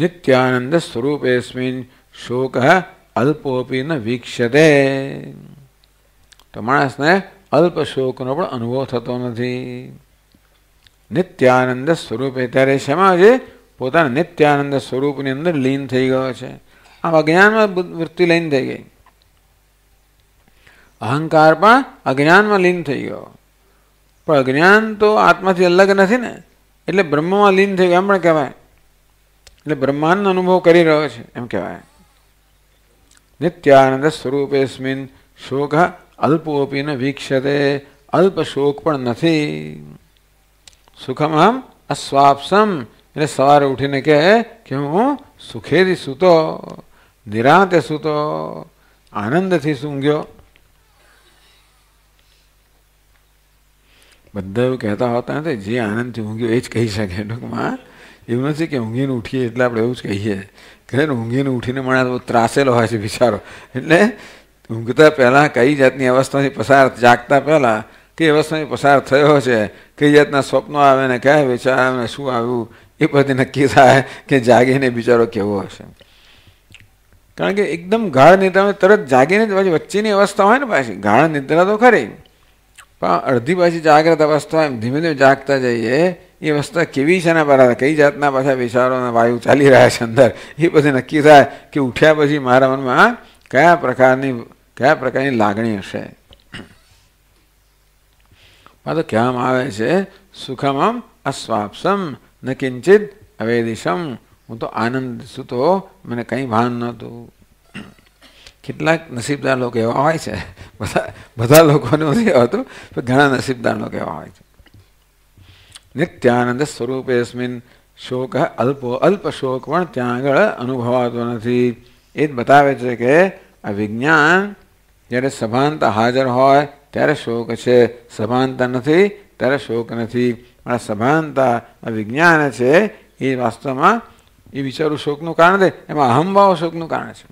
નિત્યાનંદ સ્વરૂપેસ્મિન શોક અલ્પોપી ન વીક્ષતે તો માણસને અલ્પ શોકનો પણ અનુભવ થતો નથી નિત્યાનંદ સ્વરૂપે ત્યારે શેમાં પોતાના નિત્યાનંદ સ્વરૂપની અંદર લીન થઈ ગયો છે આમ અજ્ઞાનમાં વૃત્તિ લીન થઈ ગઈ અહંકાર પણ અજ્ઞાનમાં લીન થઈ ગયો પણ અજ્ઞાન તો આત્માથી અલગ નથી ને એટલે બ્રહ્મમાં લીન થઈ ગયો એમ પણ કહેવાય એટલે બ્રહ્માંડ અનુભવ કરી રહ્યો છે એમ કહેવાય નિત્યાનંદ સ્વરૂપે સ્વરૂપેસ્મિન શોક અલ્પોપી ન વીક્ષતે અલ્પ શોક પણ નથી સુખમ હમ અસ્વાપસમ એટલે સવારે ઉઠીને કહે કે હું સુખેથી સૂતો નિરાંતે સૂતો આનંદથી સૂંઘ્યો બધા એવું કહેતા હોતા ને જે આનંદથી ઊંઘ્યો એ જ કહી શકે ટૂંકમાં એવું નથી કે ઊંઘીને ઉઠીએ એટલે આપણે એવું જ કહીએ કે ઊંઘીને ઉઠીને મને ત્રાસેલો હોય છે બિચારો એટલે ઊંઘતા પહેલાં કઈ જાતની અવસ્થાથી પસાર જાગતા પહેલાં કઈ અવસ્થાથી પસાર થયો છે કઈ જાતના સ્વપ્નો આવે ને કયા વિચાર આવે શું આવ્યું એ પરથી નક્કી થાય કે જાગીને બિચારો કેવો હશે કારણ કે એકદમ ગાઢ નિદ્રામાં તરત જાગીને જ પાછી વચ્ચેની અવસ્થા હોય ને પાછી ગાઢ નિદ્રા તો ખરી પણ અડધી પાછી જાગ્રત અવસ્થા એમ ધીમે ધીમે જાગતા જઈએ એ અવસ્થા કેવી છે ને પર કઈ જાતના પાછા વિચારોના વાયુ ચાલી રહ્યા છે અંદર એ પછી નક્કી થાય કે ઉઠ્યા પછી મારા મનમાં કયા પ્રકારની કયા પ્રકારની લાગણી હશે આ તો કહેવામાં આવે છે સુખમમ અસ્વાપસમ ને કિંચિત અવેદિશમ હું તો આનંદ છું તો મને કંઈ ભાન નહોતું કેટલાક નસીબદાર લોકો એવા હોય છે બધા બધા લોકોને નથી હોતું પણ ઘણા નસીબદાર લોકો એવા હોય છે નિત્યાનંદ સ્વરૂપેસ્મિન શોક અલ્પો અલ્પ શોક પણ ત્યાં આગળ અનુભવાતો નથી એ જ બતાવે છે કે આ વિજ્ઞાન જ્યારે સભાનતા હાજર હોય ત્યારે શોક છે સભાનતા નથી ત્યારે શોક નથી પણ સભાનતા વિજ્ઞાન છે એ વાસ્તવમાં એ વિચારું શોકનું કારણ છે એમાં અહમભાવ શોકનું કારણ છે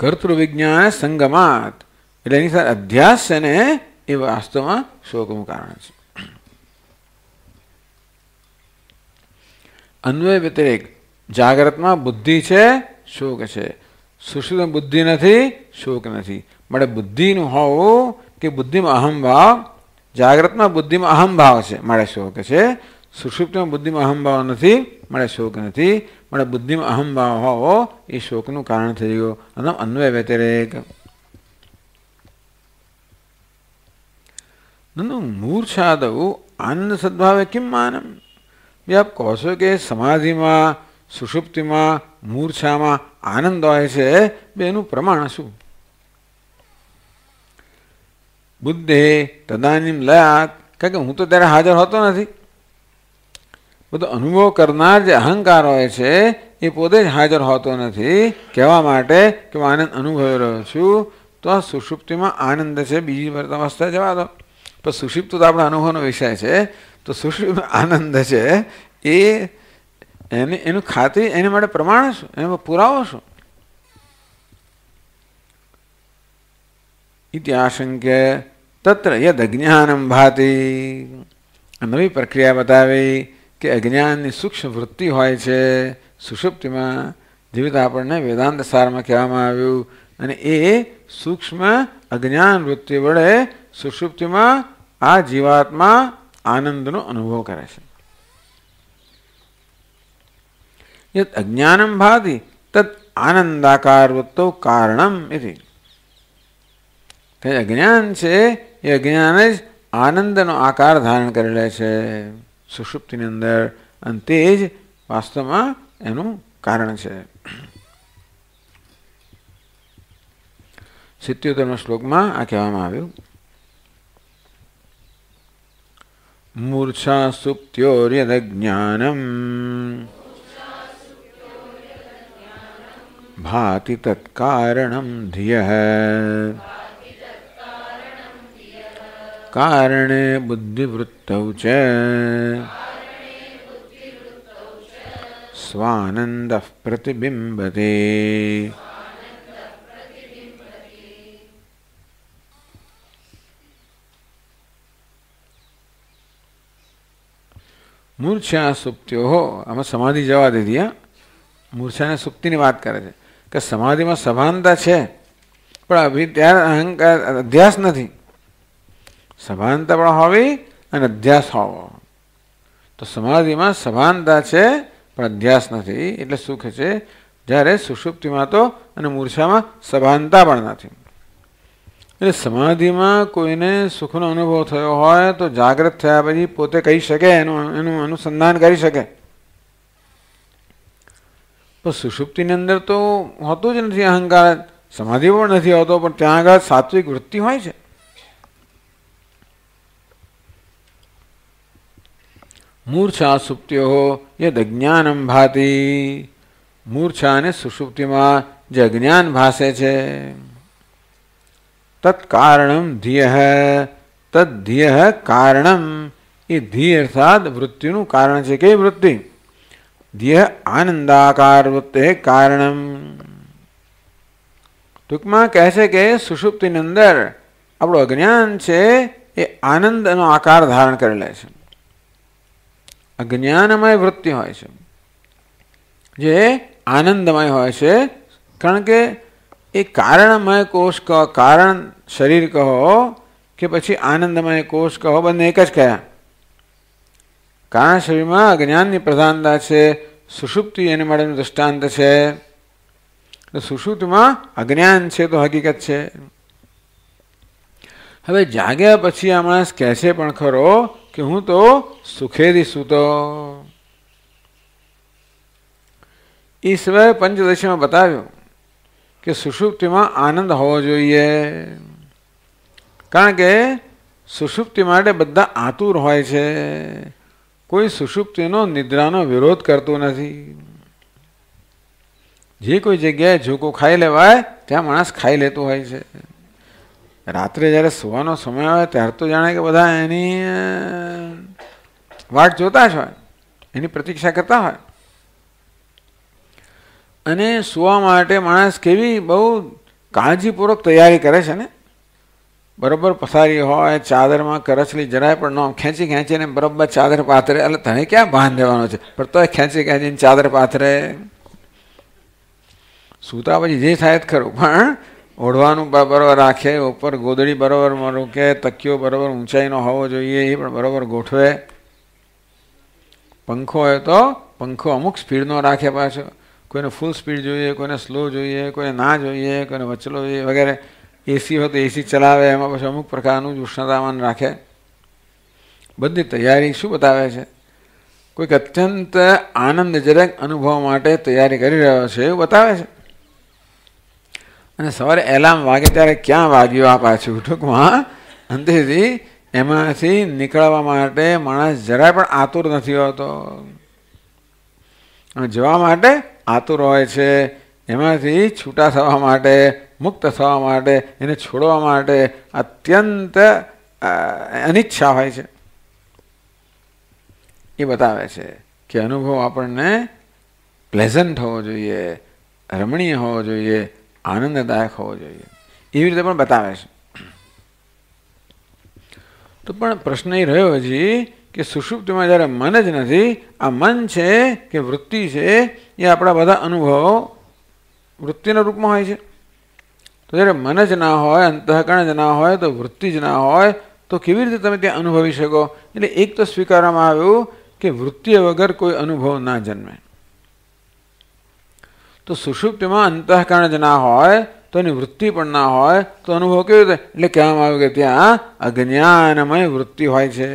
કર્તૃવિજ્ઞાન સંગમાત એટલે એની સાથે અધ્યાસ છે ને એ વાસ્તવમાં શોકનું કારણ છે અન્વય વ્યતિરેક જાગ્રતમાં બુદ્ધિ છે શોક છે સુષુપ્ત બુદ્ધિ નથી શોક નથી માટે બુદ્ધિનું હોવું કે બુદ્ધિમાં અહંભાવ જાગ્રતમાં બુદ્ધિમાં અહંભાવ છે મારે શોક છે સુષુપ્તમાં બુદ્ધિમાં અહંભાવ નથી મારે શોક નથી માટે બુદ્ધિમાં અહંભાવ હોવો એ શોકનું કારણ થઈ ગયું અને અન્વય વ્યતિરેક નંદુ મૂર્છાદવું આનંદ સદભાવે કેમ માનમ જે આપ કહો છો કે સમાધિમાં સુષુપ્તિમાં મૂર્છામાં આનંદ હોય છે બેનું પ્રમાણ શું બુદ્ધે તદાનીમ લયાત કારણ કે હું તો ત્યારે હાજર હોતો નથી બધો અનુભવ કરનાર જે અહંકાર હોય છે એ પોતે જ હાજર હોતો નથી કહેવા માટે કે હું આનંદ અનુભવી રહ્યો છું તો આ સુષુપ્તિમાં આનંદ છે બીજી અવસ્થા જવા દો પણ સુષિપ્ત તો આપણા અનુભવનો વિષય છે તો સુષિપ્ત આનંદ છે એ એની એનું ખાતરી એને માટે પ્રમાણ શું એનો પુરાવો શું ઇતિ તત્ર યદ અજ્ઞાનમ ભાતી નવી પ્રક્રિયા બતાવી કે અજ્ઞાનની સૂક્ષ્મ વૃત્તિ હોય છે સુષુપ્તિમાં જેવી આપણને વેદાંત સારમાં કહેવામાં આવ્યું અને એ સૂક્ષ્મ અજ્ઞાન વૃત્તિ વડે સુષુપ્તિમાં આ જીવાત્મા આનંદનો અનુભવ કરે છે અજ્ઞાનમ अज्ञानं भाति तत् आनंदाकारवत्व कारणम इति અજ્ઞાન છે એ અજ્ઞાન જ આનંદનો આકાર ધારણ કરી લે છે સુષુપ્તિની અંદર અને તે જ વાસ્તવમાં એનું કારણ છે સિત્યોતરના શ્લોકમાં આ કહેવામાં આવ્યું મૂર્છા સુપ્ત્યોર્યદ જ્ઞાનમ भाति तत्कारण धिय कारण बुद्धिवृत्त स्वानंद प्रतिबिंबते मूर्छा सुप्त्यो हो हमें समाधि जवाब दे दिया मूर्छा ने सुप्ति ने बात कर थे કે સમાધિમાં સભાનતા છે પણ અભિત્યાર અહંકાર અધ્યાસ નથી સભાનતા પણ હોવી અને અધ્યાસ હોવો તો સમાધિમાં સભાનતા છે પણ અધ્યાસ નથી એટલે સુખ છે જ્યારે સુષુપ્તિમાં તો અને મૂર્છામાં સભાનતા પણ નથી એટલે સમાધિમાં કોઈને સુખનો અનુભવ થયો હોય તો જાગૃત થયા પછી પોતે કહી શકે એનું એનું અનુસંધાન કરી શકે પણ સુષુપ્તિની અંદર તો હોતો જ નથી અહંકાર સમાધિ પણ નથી હોતો પણ ત્યાં આગળ સાત્વિક વૃત્તિ હોય છે મૂર્છા સુપ્ત્યો યદ અજ્ઞાનમ ભાતિ મૂર્છા અને સુષુપ્તિમાં જે અજ્ઞાન ભાસે છે તત્કારણમ ધ્યેય તદ્ધ્યેય કારણમ એ ધી અર્થાત વૃત્તિનું કારણ છે કે વૃત્તિ यह आनंदाकार वृत्ति है कारणम टुकमा कैसे के सुषुप्ति अंदर अपने अज्ञान से ये आनंद नो आकार धारण कर ले अज्ञानमय वृत्ति हो जे आनंदमय हो कारण के ये कारणमय कोष का कारण शरीर कहो कि पीछे आनंदमय कोष कहो बने एक कहें શરીરમાં અજ્ઞાનની પ્રધાનતા છે સુષુપ્તિ એની માટેનું દૃષ્ટાંત છે સુષુપ્તિમાં અજ્ઞાન છે તો હકીકત છે હવે જાગ્યા પછી આ માણસ કહેશે પણ ખરો કે હું તો સુખેથી સૂતો સિવાય પંચદશીમાં બતાવ્યું કે સુષુપ્તિમાં આનંદ હોવો જોઈએ કારણ કે સુષુપ્તિ માટે બધા આતુર હોય છે કોઈ સુષુપ્તિનો નિદ્રાનો વિરોધ કરતું નથી જે કોઈ જગ્યાએ ઝોકો ખાઈ લેવાય ત્યાં માણસ ખાઈ લેતો હોય છે રાત્રે જ્યારે સુવાનો સમય આવે ત્યારે તો જાણે કે બધા એની વાટ જોતા જ હોય એની પ્રતીક્ષા કરતા હોય અને સુવા માટે માણસ કેવી બહુ કાળજીપૂર્વક તૈયારી કરે છે ને બરોબર પસારી હોય ચાદરમાં કરચલી જરાય પણ ન ખેંચી ખેંચીને બરોબર ચાદર પાથરે એટલે તને ક્યાં ભાન દેવાનો છે પણ તોય ખેંચી ખેંચીને ચાદર પાથરે સૂતા પછી જે થાય જ ખરું પણ ઓઢવાનું બરાબર રાખે ઉપર ગોદડી બરોબર મૂકે તકિયો બરાબર ઊંચાઈનો હોવો જોઈએ એ પણ બરોબર ગોઠવે પંખો હોય તો પંખો અમુક સ્પીડનો રાખે પાછો કોઈને ફૂલ સ્પીડ જોઈએ કોઈને સ્લો જોઈએ કોઈને ના જોઈએ કોઈને વચલો જોઈએ વગેરે એસી હોય તો એસી ચલાવે એમાં પછી અમુક પ્રકારનું જ ઉષ્ણતામાન રાખે બધી તૈયારી શું બતાવે છે કોઈક અત્યંત આનંદજનક અનુભવ માટે તૈયારી કરી રહ્યો છે એવું બતાવે છે અને સવારે એલાર્મ વાગે ત્યારે ક્યાં વાગ્યો આ પાછું ટૂંકમાં અંતેથી એમાંથી નીકળવા માટે માણસ જરાય પણ આતુર નથી હોતો જવા માટે આતુર હોય છે એમાંથી છૂટા થવા માટે મુક્ત થવા માટે એને છોડવા માટે અત્યંત અનિચ્છા હોય છે એ બતાવે છે કે અનુભવ આપણને પ્લેઝન્ટ હોવો જોઈએ રમણીય હોવો જોઈએ આનંદદાયક હોવો જોઈએ એવી રીતે પણ બતાવે છે તો પણ પ્રશ્ન એ રહ્યો હજી કે સુષુપ્તિમાં જ્યારે મન જ નથી આ મન છે કે વૃત્તિ છે એ આપણા બધા અનુભવો વૃત્તિના રૂપમાં હોય છે જ્યારે મન જ ના હોય અંતઃકરણ જ ના હોય તો વૃત્તિ જ ના હોય તો કેવી રીતે તમે ત્યાં અનુભવી શકો એટલે એક તો સ્વીકારવામાં આવ્યું કે વૃત્તિ વગર કોઈ અનુભવ ના જન્મે તો સુષુપ્તિમાં અંતઃકરણ જ ના હોય તો એની વૃત્તિ પણ ના હોય તો અનુભવ કેવી રીતે એટલે કહેવામાં આવ્યું કે ત્યાં અજ્ઞાનમય વૃત્તિ હોય છે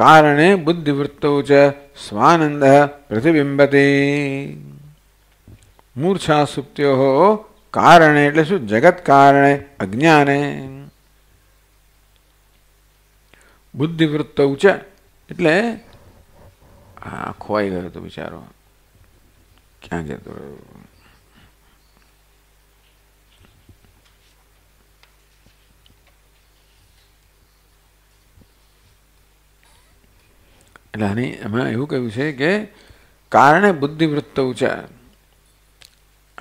કારણે બુદ્ધિવૃત્તો છે સ્વાનંદ પ્રતિબિંબતી મૂર્છા સુપ્ત્યો કારણે એટલે શું જગત કારણે અજ્ઞાને બુદ્ધિવૃત્ત ઉચ એટલે આ ખોવાઈ ગયો હતો બિચારો ક્યાં જતો એટલે આની એમાં એવું કહ્યું છે કે કારણે બુદ્ધિવૃત્ત ઉચાર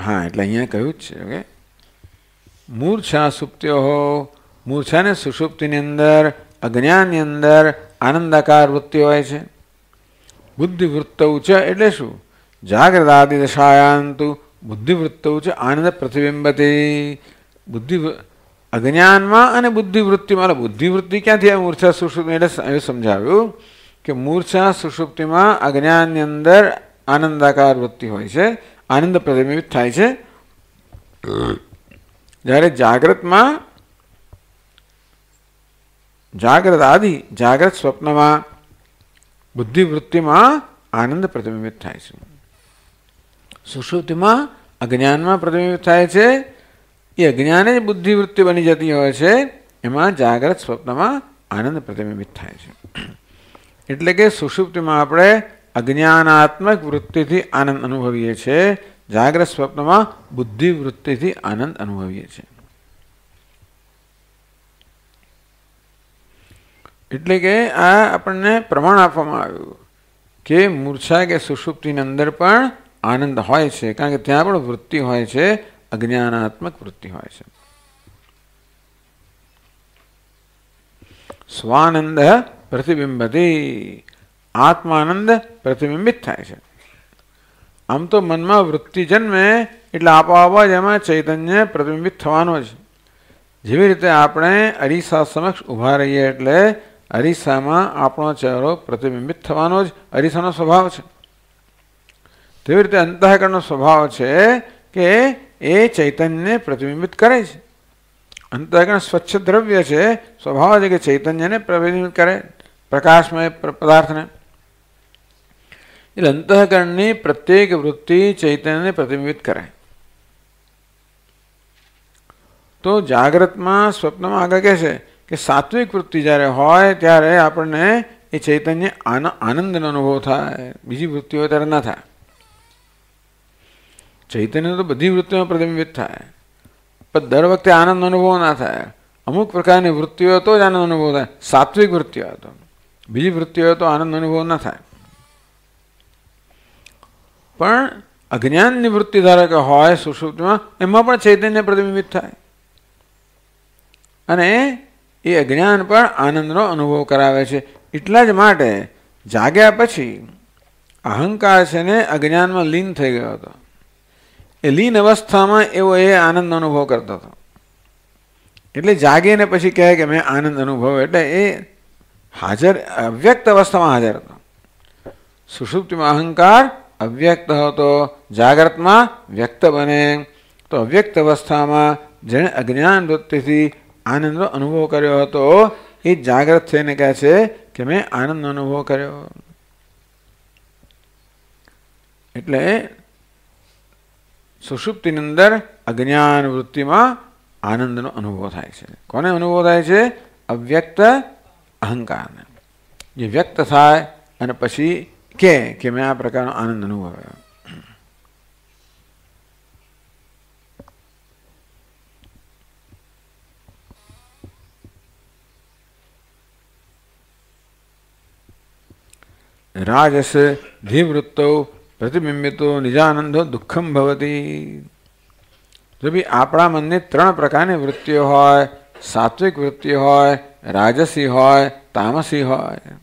હા એટલે અહીંયા કહ્યું જ છે કે મૂર્છા સુપ્ત્યો હો મૂર્છાને સુષુપ્તિની અંદર અજ્ઞાનની અંદર આનંદાકાર વૃત્તિ હોય છે બુદ્ધિવૃત્તવ છે એટલે શું જાગ્રદાદિ દશાયાંતુ બુદ્ધિવૃત્તવ છે આનંદ પ્રતિબિંબતી બુદ્ધિ અજ્ઞાનમાં અને બુદ્ધિવૃત્તિમાં બુદ્ધિવૃત્તિ ક્યાંથી આ મૂર્છા સુષુપ્તિ એટલે એ સમજાવ્યું કે મૂર્છા સુષુપ્તિમાં અજ્ઞાનની અંદર આનંદાકાર વૃત્તિ હોય છે આનંદ પ્રતિબિંબિત થાય છે જ્યારે જાગ્રતમાં જાગ્રત આદિ જાગ્રત સ્વપ્નમાં બુદ્ધિવૃત્તિમાં આનંદ પ્રતિબિંબિત થાય છે સુશુપ્તિમાં અજ્ઞાનમાં પ્રતિબિંબિત થાય છે એ અજ્ઞાને જ બુદ્ધિવૃત્તિ બની જતી હોય છે એમાં જાગ્રત સ્વપ્નમાં આનંદ પ્રતિબિંબિત થાય છે એટલે કે સુષુપ્તિમાં આપણે અજ્ઞાનાત્મક વૃત્તિથી આનંદ અનુભવીએ છીએ જાગ્રત સ્વપ્નમાં બુદ્ધિ વૃત્તિથી આનંદ અનુભવીએ છીએ એટલે કે આ આપણને પ્રમાણ આપવામાં આવ્યું કે મૂર્છા કે સુષુપ્તિની અંદર પણ આનંદ હોય છે કારણ કે ત્યાં પણ વૃત્તિ હોય છે અજ્ઞાનાત્મક વૃત્તિ હોય છે સ્વાનંદ પ્રતિબિંબથી આત્માનંદ પ્રતિબિંબિત થાય છે આમ તો મનમાં વૃત્તિ જન્મે એટલે આપોઆપ એમાં ચૈતન્ય પ્રતિબિંબિત થવાનો છે જેવી રીતે આપણે અરીસા સમક્ષ ઊભા રહીએ એટલે અરીસામાં આપણો ચહેરો પ્રતિબિંબિત થવાનો જ અરીસાનો સ્વભાવ છે તેવી રીતે અંતઃકરણનો સ્વભાવ છે કે એ ચૈતન્યને પ્રતિબિંબિત કરે છે અંતઃકરણ સ્વચ્છ દ્રવ્ય છે સ્વભાવ છે કે ચૈતન્યને પ્રતિબિંબિત કરે પ્રકાશમય પદાર્થને अंतःकरण ने प्रत्येक वृत्ति चैतन्य ने प्रतिबिंबित करें तो जागृतमा स्वप्नमा का क्या है कि सात्विक वृत्ति जब होय ત્યારે આપણે એ ચેતન્ય આનંદનો અનુભવ થાય બીજી વૃત્તિઓ ત્યારે ન થા ચેતન્ય તો બધી વૃત્તિમાં પ્રતિબિંબિત થાય પણ દર વખતે આનંદનો અનુભવ ના થાય અમુક પ્રકારની વૃત્તિઓ તો આનંદનો અનુભવ થાય સાત્વિક વૃત્તિઓ તો બીજી વૃત્તિઓ તો આનંદનો અનુભવ ના થાય પણ અજ્ઞાન નિવૃત્તિ ધારક હોય સુષુપ્તિમાં એમાં પણ ચૈતન્ય પ્રતિબિંબિત થાય અને એ અજ્ઞાન પણ આનંદનો અનુભવ કરાવે છે એટલા જ માટે જાગ્યા પછી અહંકાર છે ને અજ્ઞાનમાં લીન થઈ ગયો હતો એ લીન અવસ્થામાં એવો એ આનંદ અનુભવ કરતો હતો એટલે જાગીને પછી કહે કે મેં આનંદ અનુભવ એટલે એ હાજર અવ્યક્ત અવસ્થામાં હાજર હતો સુષુપ્તિમાં અહંકાર અવ્યક્ત તો જાગ્રતમાં વ્યક્ત બને તો અવ્યક્ત અવસ્થામાં જેણે અજ્ઞાન વૃત્તિથી આનંદનો અનુભવ કર્યો હતો એ જાગ્રત થઈને કહે છે કે મેં આનંદનો અનુભવ કર્યો એટલે સુષુપ્તિની અંદર અજ્ઞાન વૃત્તિમાં આનંદનો અનુભવ થાય છે કોને અનુભવ થાય છે અવ્યક્ત અહંકારને જે વ્યક્ત થાય અને પછી કહે કે મેં આ પ્રકારનો આનંદ અનુભવ્યો राजस धीवृत्तौ પ્રતિબિંબિતો નિજાનંદો દુઃખમ ભવતી જો ભી આપણા મનની ત્રણ પ્રકારની વૃત્તિઓ હોય સાત્વિક વૃત્તિ હોય રાજસી હોય તામસી હોય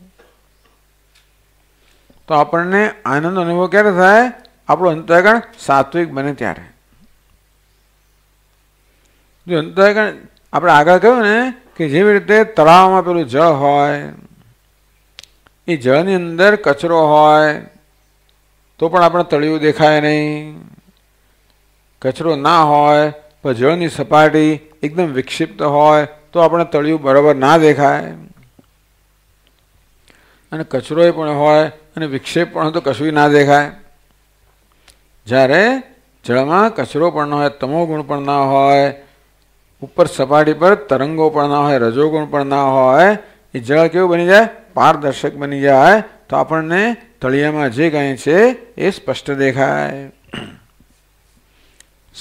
તો આપણને આનંદ અનુભવ ક્યારે થાય આપણું અંતઃકરણ સાત્વિક બને ત્યારે જો અંતઃકરણ આપણે આગળ કહ્યું ને કે જેવી રીતે તળાવમાં પેલું જળ હોય એ જળની અંદર કચરો હોય તો પણ આપણે તળિયું દેખાય નહીં કચરો ના હોય પણ જળની સપાટી એકદમ વિક્ષિપ્ત હોય તો આપણે તળિયું બરાબર ના દેખાય અને કચરો પણ હોય અને વિક્ષેપણ તો કશું ના દેખાય જ્યારે જળમાં કચરો પણ ન હોય તમો ગુણ પણ ના હોય ઉપર સપાટી પર તરંગો પણ ના હોય રજોગુણ પણ ના હોય એ જળ કેવું બની જાય પારદર્શક બની જાય તો આપણને તળિયામાં જે કાંઈ છે એ સ્પષ્ટ દેખાય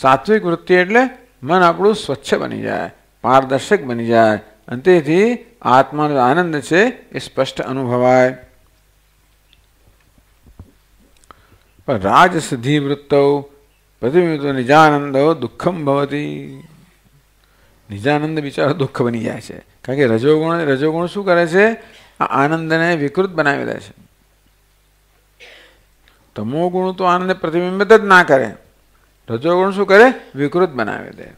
સાત્વિક વૃત્તિ એટલે મન આપણું સ્વચ્છ બની જાય પારદર્શક બની જાય અને તેથી આત્માનો આનંદ છે એ સ્પષ્ટ અનુભવાય પણ રાજ રાજસિદ્ધિવૃત્તૌ પ્રતિબિંબિતો નિજાનંદો દુઃખમ ભવતી નિજાનંદ બિચારો દુઃખ બની જાય છે કારણ કે રજોગુણ રજોગુણ શું કરે છે આ આનંદને વિકૃત બનાવી દે છે તમો ગુણ તો આનંદ પ્રતિબિંબિત જ ના કરે રજોગુણ શું કરે વિકૃત બનાવી દે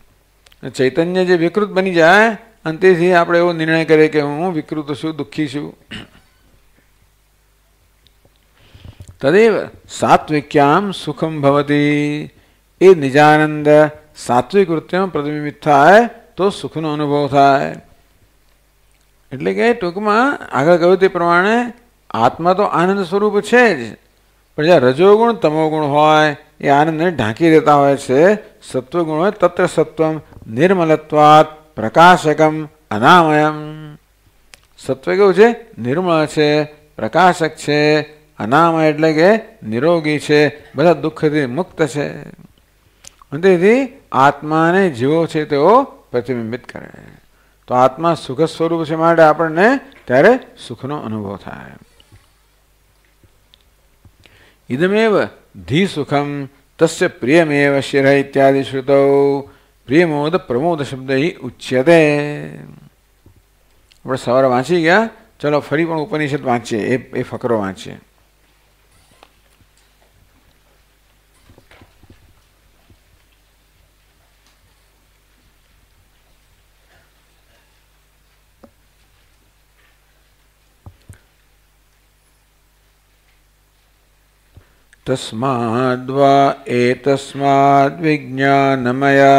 ચૈતન્ય જે વિકૃત બની જાય અંતેથી આપણે એવો નિર્ણય કરીએ કે હું વિકૃત છું દુઃખી છું तदैव सात्विकं सुखं भवति ए निजानंद सात्विकं कृत्याम प्रतिमिमित्थाय तो सुखं अनुभवताए એટલે કે ટુકમાં આગળ કહ્યું તે પ્રમાણે આત્મા તો આનંદ સ્વરૂપ છે જ પણ જ્યારે રજોગુણ તમોગુણ હોય એ આનંદને ઢાંકી દેતા હોય છે સત્વગુણ એ તતે સત્વમ નિર્મળत्वात् प्रकाशकम् अनामयम् સત્વ કેવું છે નિર્મળ છે પ્રકાશક છે અનામય એટલે કે નિરોગી છે બધા દુઃખથી મુક્ત છે તેથી આત્માને જીવો છે તેઓ પ્રતિબિંબિત કરે તો આત્મા સુખ સ્વરૂપ છે માટે આપણને ત્યારે સુખનો અનુભવ થાય ઇદમેવ ધી સુખમ તસ્ય પ્રિયમેવ શિર ઇત્યાદિ શ્રુતૌ પ્રિયમોદ પ્રમોદ શબ્દ ઉચ્યતે આપણે સવારે વાંચી ગયા ચલો ફરી પણ ઉપનિષદ વાંચીએ એ એ ફકરો વાંચીએ तस्माद्वा एतस्माद्विज्ञानमया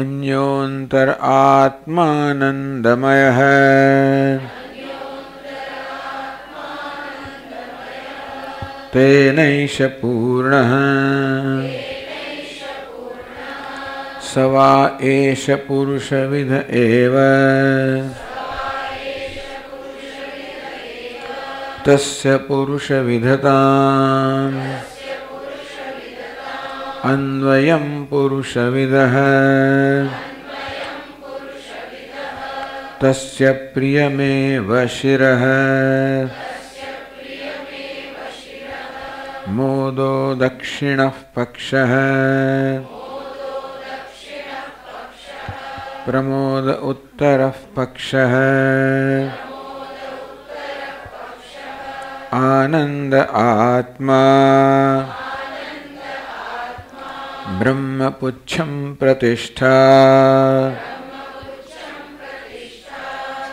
अन्योन्तर आत्मानन्दमयः तेनैष पूर्णः स वा एष पुरुषविध एव तस्य पुरुषविधता अन्वयं पुरुषविदः तस्य प्रियमेव शिरः मोदो दक्षिणः पक्षः प्रमोद उत्तरः पक्षः आनन्द आत्मा ब्रह्मपुच्छं प्रतिष्ठा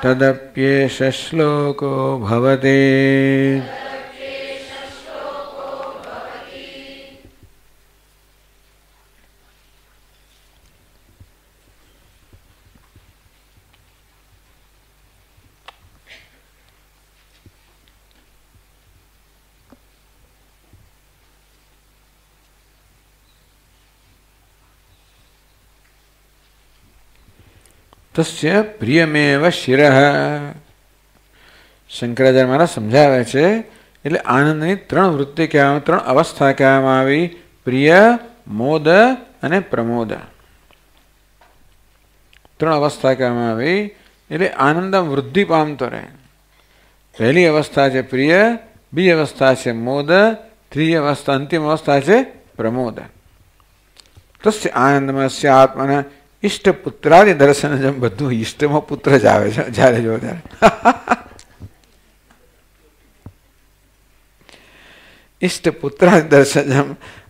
तदप्येष श्लोको भवति તસ્ય પ્રિયમેવ શિરહ શંકરાચાર્ય મહારાજ સમજાવે છે એટલે આનંદની ત્રણ વૃત્તિ કહેવામાં ત્રણ અવસ્થા કહેવામાં આવી પ્રિય મોદ અને પ્રમોદ ત્રણ અવસ્થા કહેવામાં આવી એટલે આનંદ વૃદ્ધિ પામતો રહે પહેલી અવસ્થા છે પ્રિય બીજી અવસ્થા છે મોદ ત્રીજી અવસ્થા અંતિમ અવસ્થા છે પ્રમોદ તસ્ય આનંદમાં સ્ય આત્મના ઈષ્ટ પુત્રાની દર્શન જેમ બધું ઈષ્ટમાં પુત્ર જ આવે છે જ્યારે જો ત્યારે ઈષ્ટ પુત્રાની દર્શન જેમ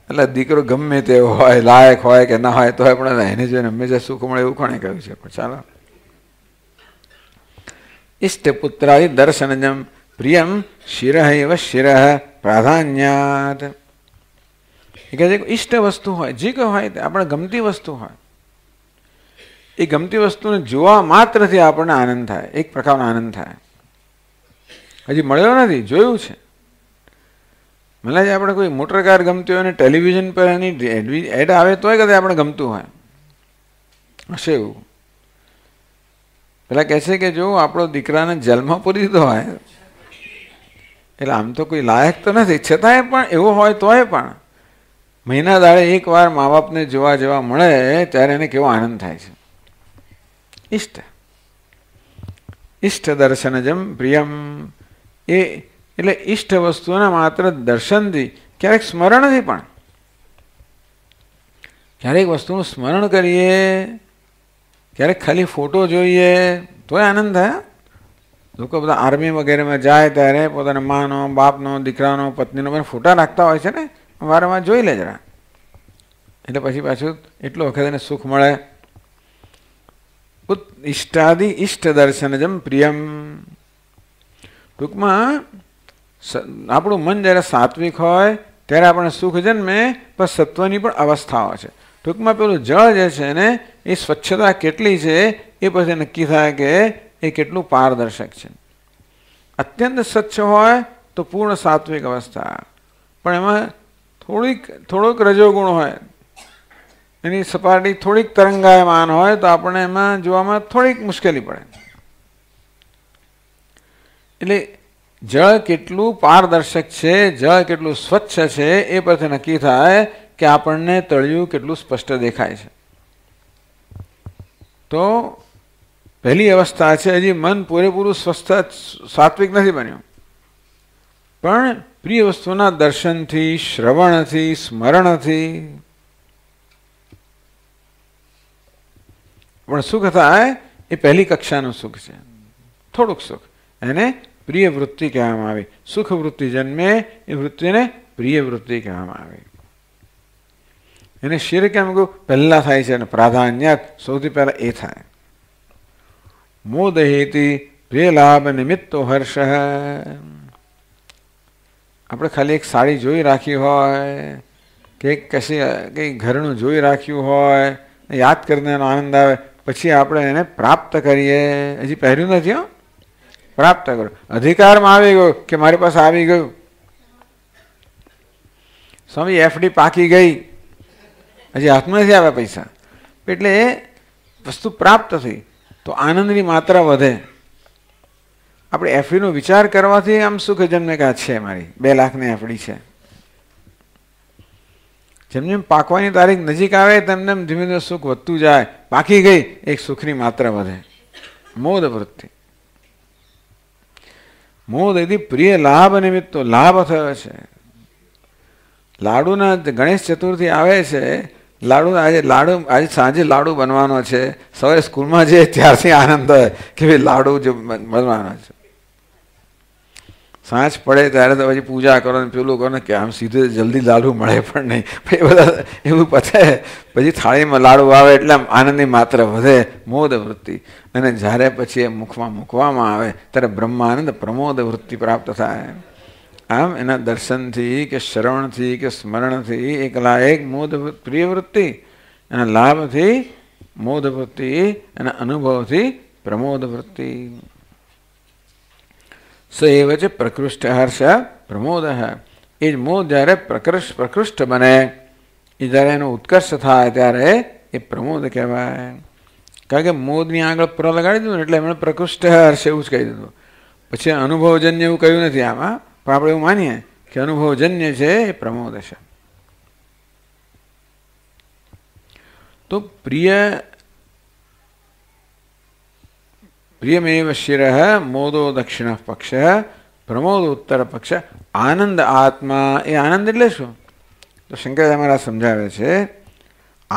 એટલે દીકરો ગમે તે હોય લાયક હોય કે ના હોય તો હોય પણ એને જોઈને હંમેશા સુખ મળે એવું કોણે કહ્યું છે પણ ચાલો ઈષ્ટ પુત્રાય દર્શનજમ પ્રિયમ શિરહ શિરહ પ્રાધાન્યાત એ ઈષ્ટ વસ્તુ હોય જે કઈ હોય આપણે ગમતી વસ્તુ હોય એ ગમતી વસ્તુને જોવા માત્રથી આપણને આનંદ થાય એક પ્રકારનો આનંદ થાય હજી મળ્યો નથી જોયું છે મને જે આપણે કોઈ મોટર કાર ગમતી હોય ને ટેલિવિઝન પર એની એડ આવે તોય કદાચ આપણે ગમતું હોય હશે એવું પેલા કહે છે કે જો આપણો દીકરાને જેલમાં પૂરી દીધો હોય એટલે આમ તો કોઈ લાયક તો નથી છતાંય પણ એવો હોય તોય પણ મહિના દાડે એકવાર મા બાપને જોવા જેવા મળે ત્યારે એને કેવો આનંદ થાય છે ઈષ્ટ ઇષ્ટ દર્શનજમ પ્રિયમ એ એટલે ઇષ્ટ વસ્તુના માત્ર દર્શનથી ક્યારેક સ્મરણથી પણ ક્યારેક વસ્તુનું સ્મરણ કરીએ ક્યારેક ખાલી ફોટો જોઈએ તોય આનંદ થયા લોકો બધા આર્મી વગેરેમાં જાય ત્યારે પોતાના માનો બાપનો દીકરાનો પત્નીનો પણ ફોટા રાખતા હોય છે ને વારંવાર જોઈ લે જરા એટલે પછી પાછું એટલો વખત એને સુખ મળે ઇષ્ટાદિ ઇષ્ટ દર્શનજમ પ્રિયમ ટૂંકમાં આપણું મન જ્યારે સાત્વિક હોય ત્યારે આપણે સુખ જન્મે પણ સત્વની પણ અવસ્થાઓ છે ટૂંકમાં પેલું જળ જે છે ને એ સ્વચ્છતા કેટલી છે એ પછી નક્કી થાય કે એ કેટલું પારદર્શક છે અત્યંત સ્વચ્છ હોય તો પૂર્ણ સાત્વિક અવસ્થા પણ એમાં થોડીક થોડોક રજોગુણ હોય એની સપાટી થોડીક તરંગાયમાન હોય તો આપણે એમાં જોવામાં થોડીક મુશ્કેલી પડે એટલે જળ કેટલું પારદર્શક છે જળ કેટલું સ્વચ્છ છે એ પરથી નક્કી થાય કે આપણને તળિયું કેટલું સ્પષ્ટ દેખાય છે તો પહેલી અવસ્થા છે હજી મન પૂરેપૂરું સ્વસ્થ સાત્વિક નથી બન્યું પણ પ્રિય વસ્તુના દર્શનથી શ્રવણથી સ્મરણથી પણ સુખ થાય એ પહેલી કક્ષાનું સુખ છે થોડુંક સુખ એને પ્રિય વૃત્તિ કહેવામાં આવે સુખ વૃત્તિ જન્મે એ વૃત્તિને પ્રિય વૃત્તિ કહેવામાં આવે એને શિર કેમ કહ્યું પહેલાં થાય છે અને પ્રાધાન્ય સૌથી પહેલાં એ થાય મોદહેતી પ્રિય લાભ નિમિત્તો હર્ષ આપણે ખાલી એક સાડી જોઈ રાખી હોય કે કશી કંઈ ઘરનું જોઈ રાખ્યું હોય યાદ કરીને આનંદ આવે પછી આપણે એને પ્રાપ્ત કરીએ હજી પહેર્યું નથી હો પ્રાપ્ત કરો અધિકારમાં આવી ગયો કે મારી પાસે આવી ગયું સ્વામી એફડી પાકી ગઈ હજી હાથમાં નથી આવ્યા પૈસા એટલે એ વસ્તુ પ્રાપ્ત થઈ તો આનંદની માત્રા વધે આપણે એફડીનો વિચાર કરવાથી આમ સુખ જન્મે કાં છે મારી બે લાખની એફડી છે જેમ જેમ પાકવાની તારીખ નજીક આવે તેમ તેમ ધીમે ધીમે સુખ વધતું જાય પાકી ગઈ એક સુખની માત્રા વધે મોદ વૃત્તિ મોદ એથી પ્રિય લાભ નિમિત્તો લાભ થયો છે લાડુના ગણેશ ચતુર્થી આવે છે લાડુ આજે લાડુ આજે સાંજે લાડુ બનવાનો છે સવારે સ્કૂલમાં જઈએ ત્યારથી આનંદ હોય કે ભાઈ લાડુ જે બનવાનો છે સાંજ પડે ત્યારે તો પછી પૂજા કરો ને પેલું કરો ને કે આમ સીધું જલ્દી લાડુ મળે પણ નહીં પછી બધા એવું પતે પછી થાળીમાં લાડુ આવે એટલે આમ આનંદની માત્ર વધે મોદ વૃત્તિ અને જ્યારે પછી એ મુખમાં મૂકવામાં આવે ત્યારે બ્રહ્માનંદ પ્રમોદ વૃત્તિ પ્રાપ્ત થાય આમ એના દર્શનથી કે શ્રવણથી કે સ્મરણથી એકલા એક મોદ પ્રિય વૃત્તિ એના લાભથી મોદ વૃત્તિ અને અનુભવથી પ્રમોદ વૃત્તિ సేవచే ప్రకృష్ట హర్ష प्रमोदః ఇర్ మోదరే ప్రకృష్ట ప్రకృష్ట బనే ఇదరేన ఉత్తकर्षతయతరే ఏ प्रमोद कहवै కాయె ముద్ని ఆగ ప్రోలగాడిను అంటే మనం ప్రకృష్ట హర్షే ఉజ్ కైదను પછી అనుభవజన్య ఉ కయొనేతి ఆ మా ప అపడే ఉ మానియే క అనుభవజన్య చే प्रमोदश తో ప్రియ ಪ್ರಿಯಮೇವ ಶಿರಃ મોદો દક્ષિણ પક્ષ પ્રમોદ ઉત્તર પક્ષ આનંદ આત્મા એ આનંદ એટલે શું તો શંકરાચાર્ય મહારાજ સમજાવે છે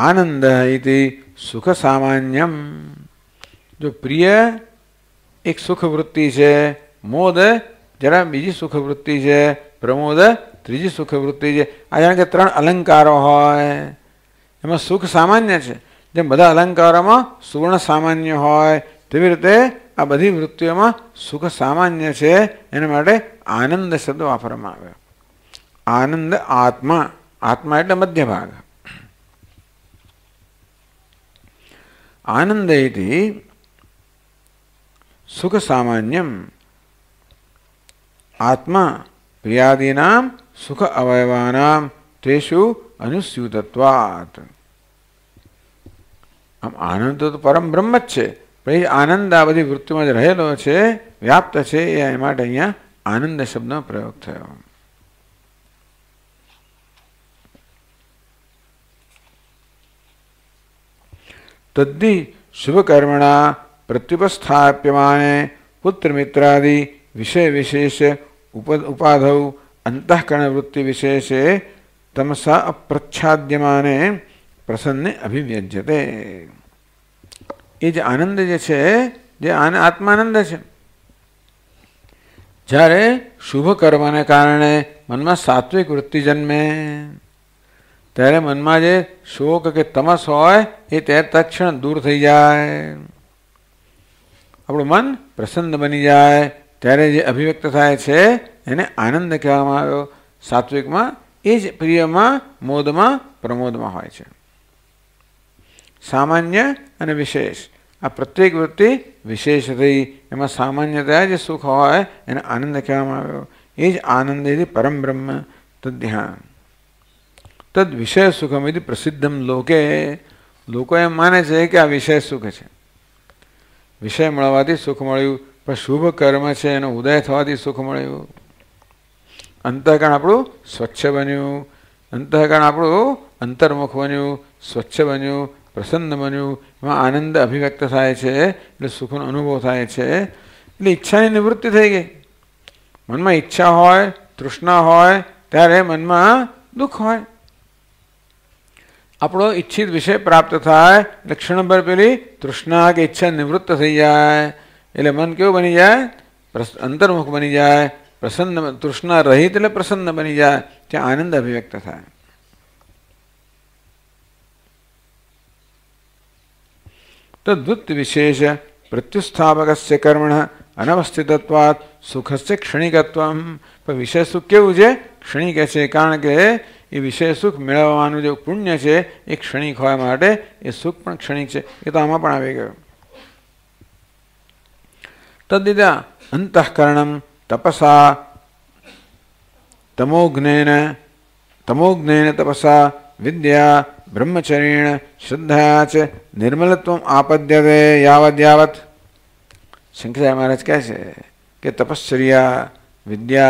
આનંદ ઇતિ સુખ સામાન્યમ જો પ્રિય એક સુખ વૃત્તિ છે મોદ જરા બીજી સુખ વૃત્તિ છે પ્રમોદ ત્રીજી સુખ વૃત્તિ છે આ જાણે કે ત્રણ અલંકારો હોય એમાં સુખ સામાન્ય છે જેમ બધા અલંકારોમાં સુવર્ણ સામાન્ય હોય તેવી રીતે આ બધી વૃત્તિઓમાં સુખ સામાન્ય છે એના માટે આનંદ શબ્દ વાપરવામાં આવ્યો આનંદ આત્મા આત્મા એટલે મધ્ય ભાગ આનંદ સુખ સામાન્ય આત્મા પ્રિયાદીના સુખ અવયવાના તેશુ અનુસ્યુતત્વાત આમ આનંદ તો પરમ બ્રહ્મ જ છે પછી આનંદ આ બધી વૃત્તિમાં જ રહેલો છે વ્યાપ્ત છે એ માટે અહીંયા આનંદ શબ્દનો પ્રયોગ થયો તદ્દિ શુભકર્મણા પ્રત્યુપસ્થાપ્યમાને પુત્રમિત્રાદિ વિષય વિશેષ ઉપ ઉપાધૌ અંતઃકરણ વૃત્તિ વિશેષે તમસા અપ્રચ્છાદ્યમાને પ્રસન્ને અભિવ્યજ્યતે એ જે આનંદ જે છે જે આત્માનંદ છે જ્યારે શુભ કર્મને કારણે મનમાં સાત્વિક વૃત્તિ જન્મે ત્યારે મનમાં જે શોક કે તમસ હોય એ તે તક્ષણ દૂર થઈ જાય આપણું મન પ્રસન્ન બની જાય ત્યારે જે અભિવ્યક્ત થાય છે એને આનંદ કહેવામાં આવ્યો સાત્વિકમાં એ જ પ્રિયમાં મોદમાં પ્રમોદમાં હોય છે સામાન્ય અને વિશેષ આ પ્રત્યેક વૃત્તિ વિશેષ રહી એમાં સામાન્યતા જે સુખ હોય એને આનંદ કહેવામાં આવ્યો એ જ આનંદેથી પરમ બ્રહ્મ તદ્યાન તદ વિષય સુખમ એથી પ્રસિદ્ધમ લોકે લોકો એમ માને છે કે આ વિષય સુખ છે વિષય મળવાથી સુખ મળ્યું પણ શુભ કર્મ છે એનો ઉદય થવાથી સુખ મળ્યું અંતઃકરણ આપણું સ્વચ્છ બન્યું અંતઃકરણ આપણું અંતર્મુખ બન્યું સ્વચ્છ બન્યું પ્રસન્ન બન્યું એમાં આનંદ અભિવ્યક્ત થાય છે એટલે સુખનો અનુભવ થાય છે એટલે ઈચ્છાની નિવૃત્તિ થઈ ગઈ મનમાં ઈચ્છા હોય તૃષ્ણા હોય ત્યારે મનમાં દુઃખ હોય આપણો ઈચ્છિત વિષય પ્રાપ્ત થાય એટલે પર પેલી તૃષ્ણા કે ઈચ્છા નિવૃત્ત થઈ જાય એટલે મન કેવું બની જાય અંતર્મુખ બની જાય પ્રસન્ન તૃષ્ણા રહિત એટલે પ્રસન્ન બની જાય ત્યાં આનંદ અભિવ્યક્ત થાય विशेष प्रत्युस्थापक कर्मण अनवस्थित सुख से क्षणिक विषय सुख केवु क्षणिक है कारण के ये विषय सुख मेलवा जो पुण्य है ये क्षणिक हो सुख क्षणिक है तो आम आई गय तदिद अंतकरण तपसा तमोघ्न तमोघ्न तपसा विद्या ब्रह्मचरेण श्रद्धा च निर्मलत्व आपद्यवे यावत यावत शंकराचार्य महाराज कैसे कि तपश्चर्या विद्या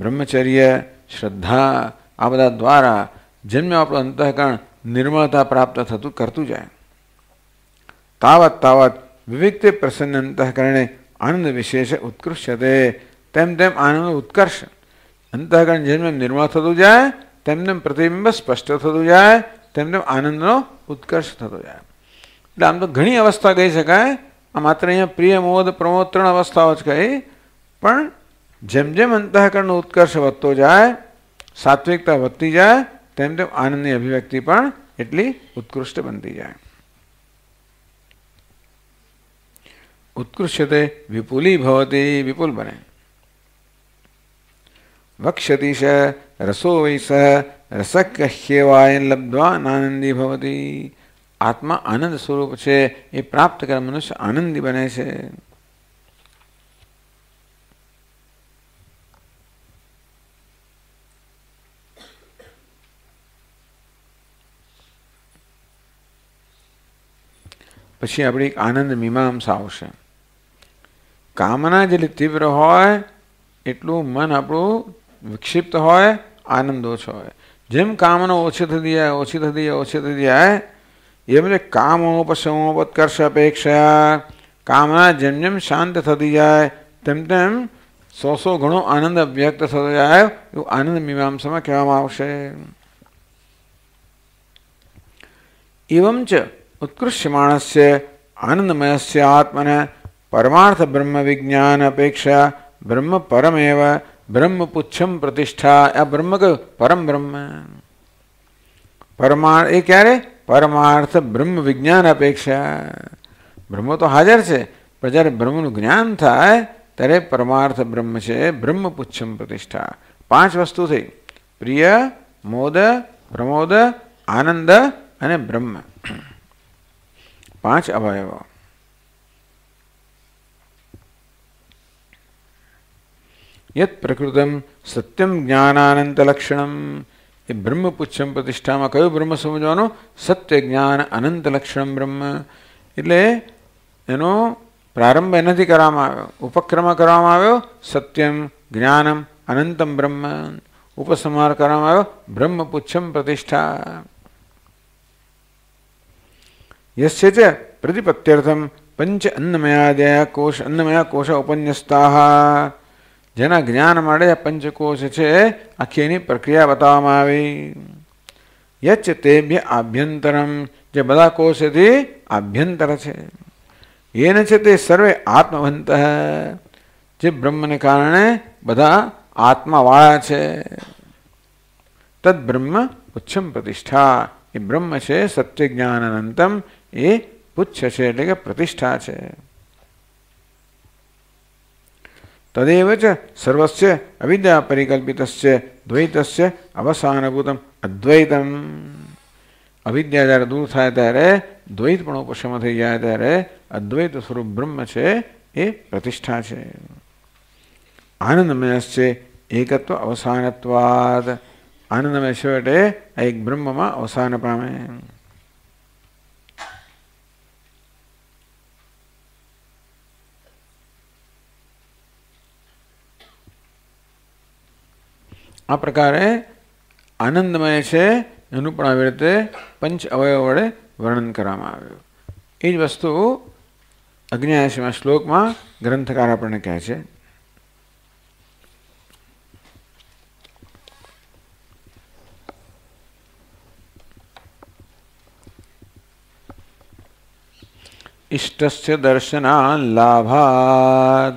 ब्रह्मचर्य श्रद्धा आ द्वारा जन्म आप अंतकरण निर्मलता प्राप्त थतु करतु जाए तावत तावत विविक्त प्रसन्न अंतकरण आनंद विशेष उत्कृष्टते तेम तेम आनंद उत्कर्ष अंतकरण जन्म निर्मल थतु जाए तेम तेम प्रतिबिंब स्पष्ट थतु जाए તેમ તેમ આનંદનો ઉત્કર્ષ થતો જાય આમ તો ઘણી અવસ્થા ગઈ છે કાય આ માત્ર અહીં પ્રીમોદ પ્રમોત્રણ અવસ્થા હોય છે કઈ પણ જેમ જેમ અંતઃકરણનો ઉત્કર્ષ થતો જાય સાત્વિકતા વધતી જાય તેમ તેમ આનંદની અભિવ્યક્તિ પણ એટલી ઉત્કૃષ્ટ બની જાય ઉત્કૃષ્ટે વિપુલી ભવતે વિપુલ બને વક્ષ દિશ રસોયસહ રસક્યવાયન લબ્ધવા આનંદી ભવતી આત્મા આનંદ સ્વરૂપ છે એ પ્રાપ્ત કર મનુષ્ય આનંદી બને છે પછી આપણી એક આનંદ મીમાંસા આવશે કામના જેટલી તીવ્ર હોય એટલું મન આપણું વિક્ષિપ્ત હોય આનંદ ઓછો હોય जिम कामना ओछित दिया ओछित दिया ओछित दिया है ये मेरे काम उपसमोपत्कर्ष अपेक्षा कामना जिम जिम शांत थ दिया है तिम तिम सौ सौ गुणों आनंद अव्यक्त थ दिया है आनंद मीमांस में क्या आवश्य एवं च उत्कृष्यमाण से आनंदमय से आत्मन परमार्थ ब्रह्म विज्ञान अपेक्षा ब्रह्म परमेव ब्रह्म पुच्छम प्रतिष्ठा या ब्रह्म को परम ब्रह्म परमार्थ ये क्या रे परमार्थ ब्रह्म विज्ञान अपेक्षा ब्रह्म तो हाजर છે પણ જ્યારે બ્રહ્મનું જ્ઞાન થાય ત્યારે પરમાર્થ બ્રહ્મ છે બ્રહ્મ પુચ્છમ પ્રતિષ્ઠા પાંચ વસ્તુ થઈ પ્રિય મોદ પ્રમોદ આનંદ અને બ્રહ્મ પાંચ અવયવો યત પ્રકૃતમ સત્યમ જ્ઞાનાનંતલક્ષણમ એ બ્રહ્મપુચ્છમ પ્રતિષ્ઠામાં કયું બ્રહ્મ સમજવાનું સત્ય જ્ઞાન અનંતલક્ષણમ બ્રહ્મ એટલે એનો પ્રારંભ એનાથી કરવામાં આવ્યો ઉપક્રમ કરવામાં આવ્યો સત્યમ જ્ઞાનમ અનંતમ બ્રહ્મ ઉપસંહાર કરવામાં આવ્યો બ્રહ્મપુચ્છમ પ્રતિષ્ઠા યસ્ય ચ પ્રતિપત્યર્થમ પંચ અન્નમયાદયા કોશ અન્નમયા કોશ ઉપન્યસ્તાહ જેના જ્ઞાન મળે પંચકોશ છે આખી એની પ્રક્રિયા બતાવવામાં આવી યચ તેભ્ય આભ્યંતરમ જે બધા કોષથી આભ્યંતર છે એને છે તે સર્વે આત્મવંત જે બ્રહ્મને કારણે બધા આત્માવાળા છે તદ બ્રહ્મ ઉચ્છમ પ્રતિષ્ઠા એ બ્રહ્મ છે સત્ય જ્ઞાન અનંતમ એ પુચ્છ છે એટલે કે પ્રતિષ્ઠા છે तदेव च सर्वस्य अविद्यापरिकल्पितस्य द्वैतस्य अवसानभूतम् अद्वैतम् अविद्याचार दूर થાય ત્યારે દ્વૈતપણો ઉપશમ થઈ જાય ત્યારે અદ્વૈત સ્વરૂપ બ્રહ્મ છે એ પ્રતિષ્ઠા છે આનંદમયસ્ય એકત્વ અવસાનત્વાદ આનંદમય છે એટલે આ એક બ્રહ્મમાં અવસાન પામે આ પ્રકારે આનંદમય છે એનું પણ આવી રીતે પંચ અવયવ વડે વર્ણન કરવામાં આવ્યું એ જ વસ્તુ અગ્નિયાશીમાં શ્લોકમાં ગ્રંથકાર આપણને કહે છે इष्टस्य दर्शनाल्लाभाद्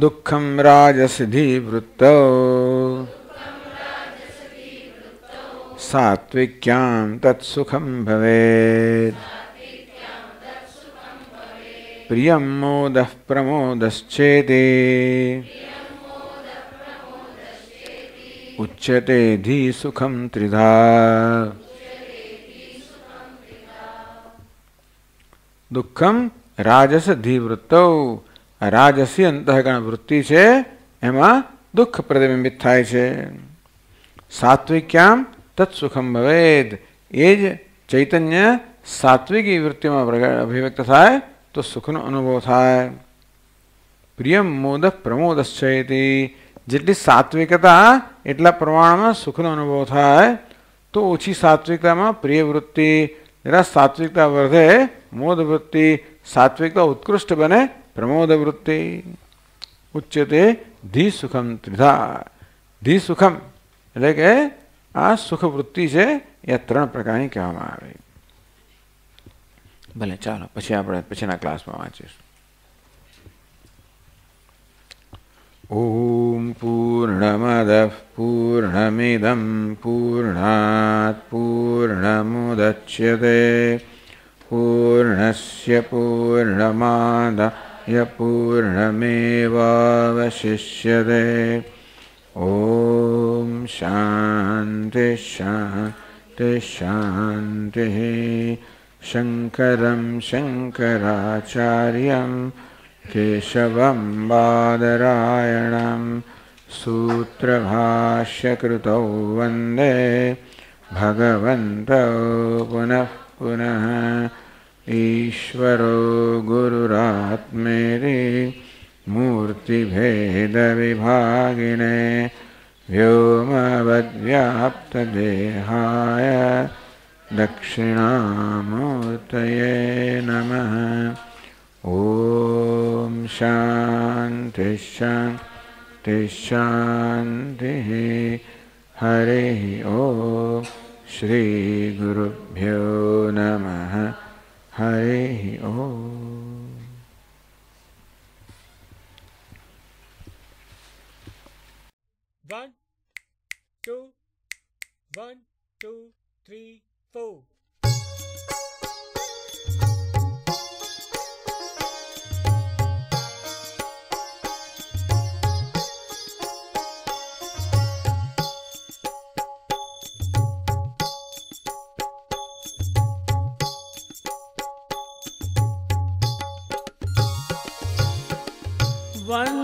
दुःखं राजसिधीवृत्तौ सात्विक्यां तत्सुखं भवेत् प्रियं मोदः प्रमोदश्चेति उच्यते धी सुखं त्रिधा दुःखं राजसधीवृत्तौ राजस्य अंतःकरण वृत्ति छे एमा दुःख प्रदिमित થાય છે સાત્વિક્યં તત્સુખં ભવેદ એજ ચૈતન્ય સાત્વિકી વૃત્તિમાં અભિવ્યક્ત થાય તો સુખનો અનુભવ થાય પ્રિયં મોદ પ્રમોદસ્ચેતિ જેટલી સાત્વિકતા એટલા પ્રમાણમાં સુખનો અનુભવ થાય તો ઉચ્છી સાત્વિકતામાં પ્રિય વૃત્તિ એટલે સાત્વિકતા વર્ધે મોદ વૃત્તિ સાત્વિકા ઉત્કૃષ્ટ બને प्रमोद वृत्ति उच्यते धी सुखम त्रिधा धी सुखम लेके आ सुख वृत्ति से यह ત્રણ प्रकार કહેવામાં આવે भले चलो પછી આપણે પછીના ક્લાસમાં વાંચીશું ॐ पूर्णमदः पूर्णमिदं पूर्णात् पूर्णमुदच्यते पूर्णस्य पूर्णमादः यपूर्णमेवावशिष्यते ॐ शान्ति शान्ति शान्तिः शङ्करं शङ्कराचार्यं केशवं बादरायणं सूत्रभाष्यकृतौ वन्दे भगवन्तौ पुनः पुनः ईश्वरो गुरुरात्मेरे मूर्तिभेदविभागिने व्योमवद्व्याप्तदेहाय दक्षिणामूर्तये नमः ॐ शान्तिश्शान्तिश्शान्तिः हरिः ॐ श्रीगुरुभ्यो नमः Hare Om. One, two, one, two, three, four.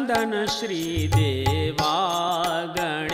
Nandan Shri દેવાગણ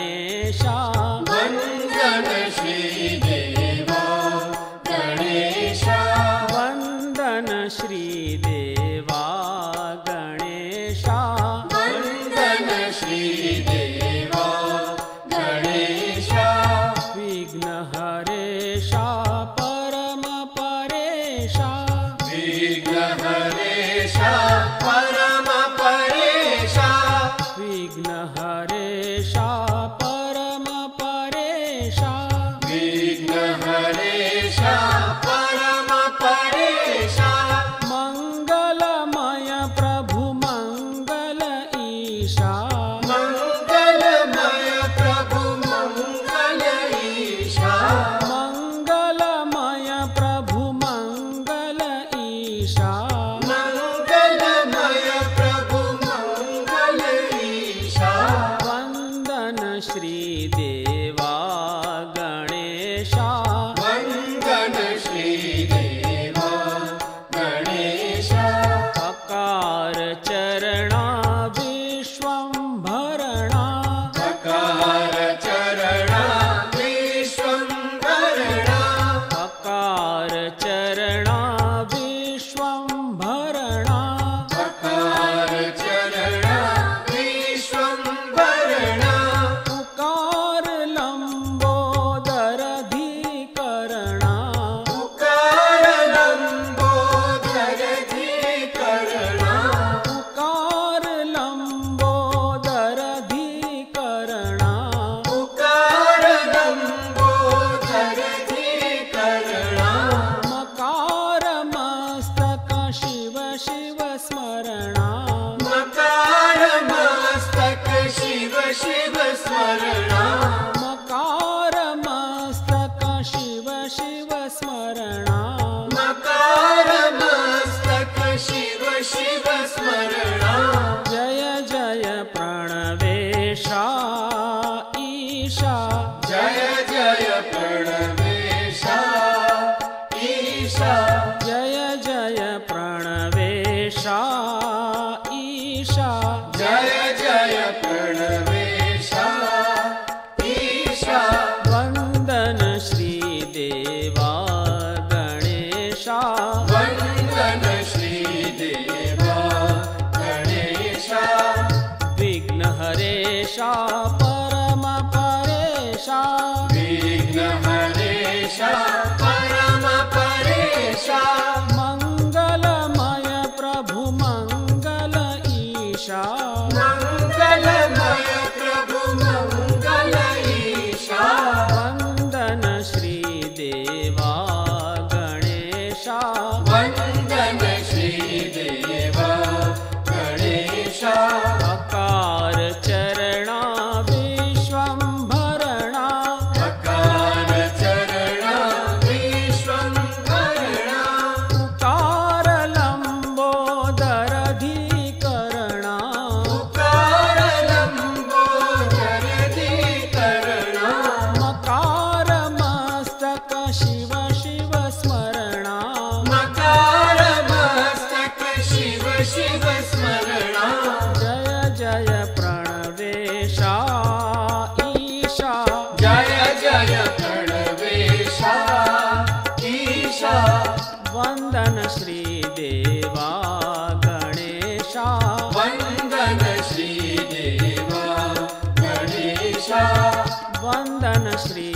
Shri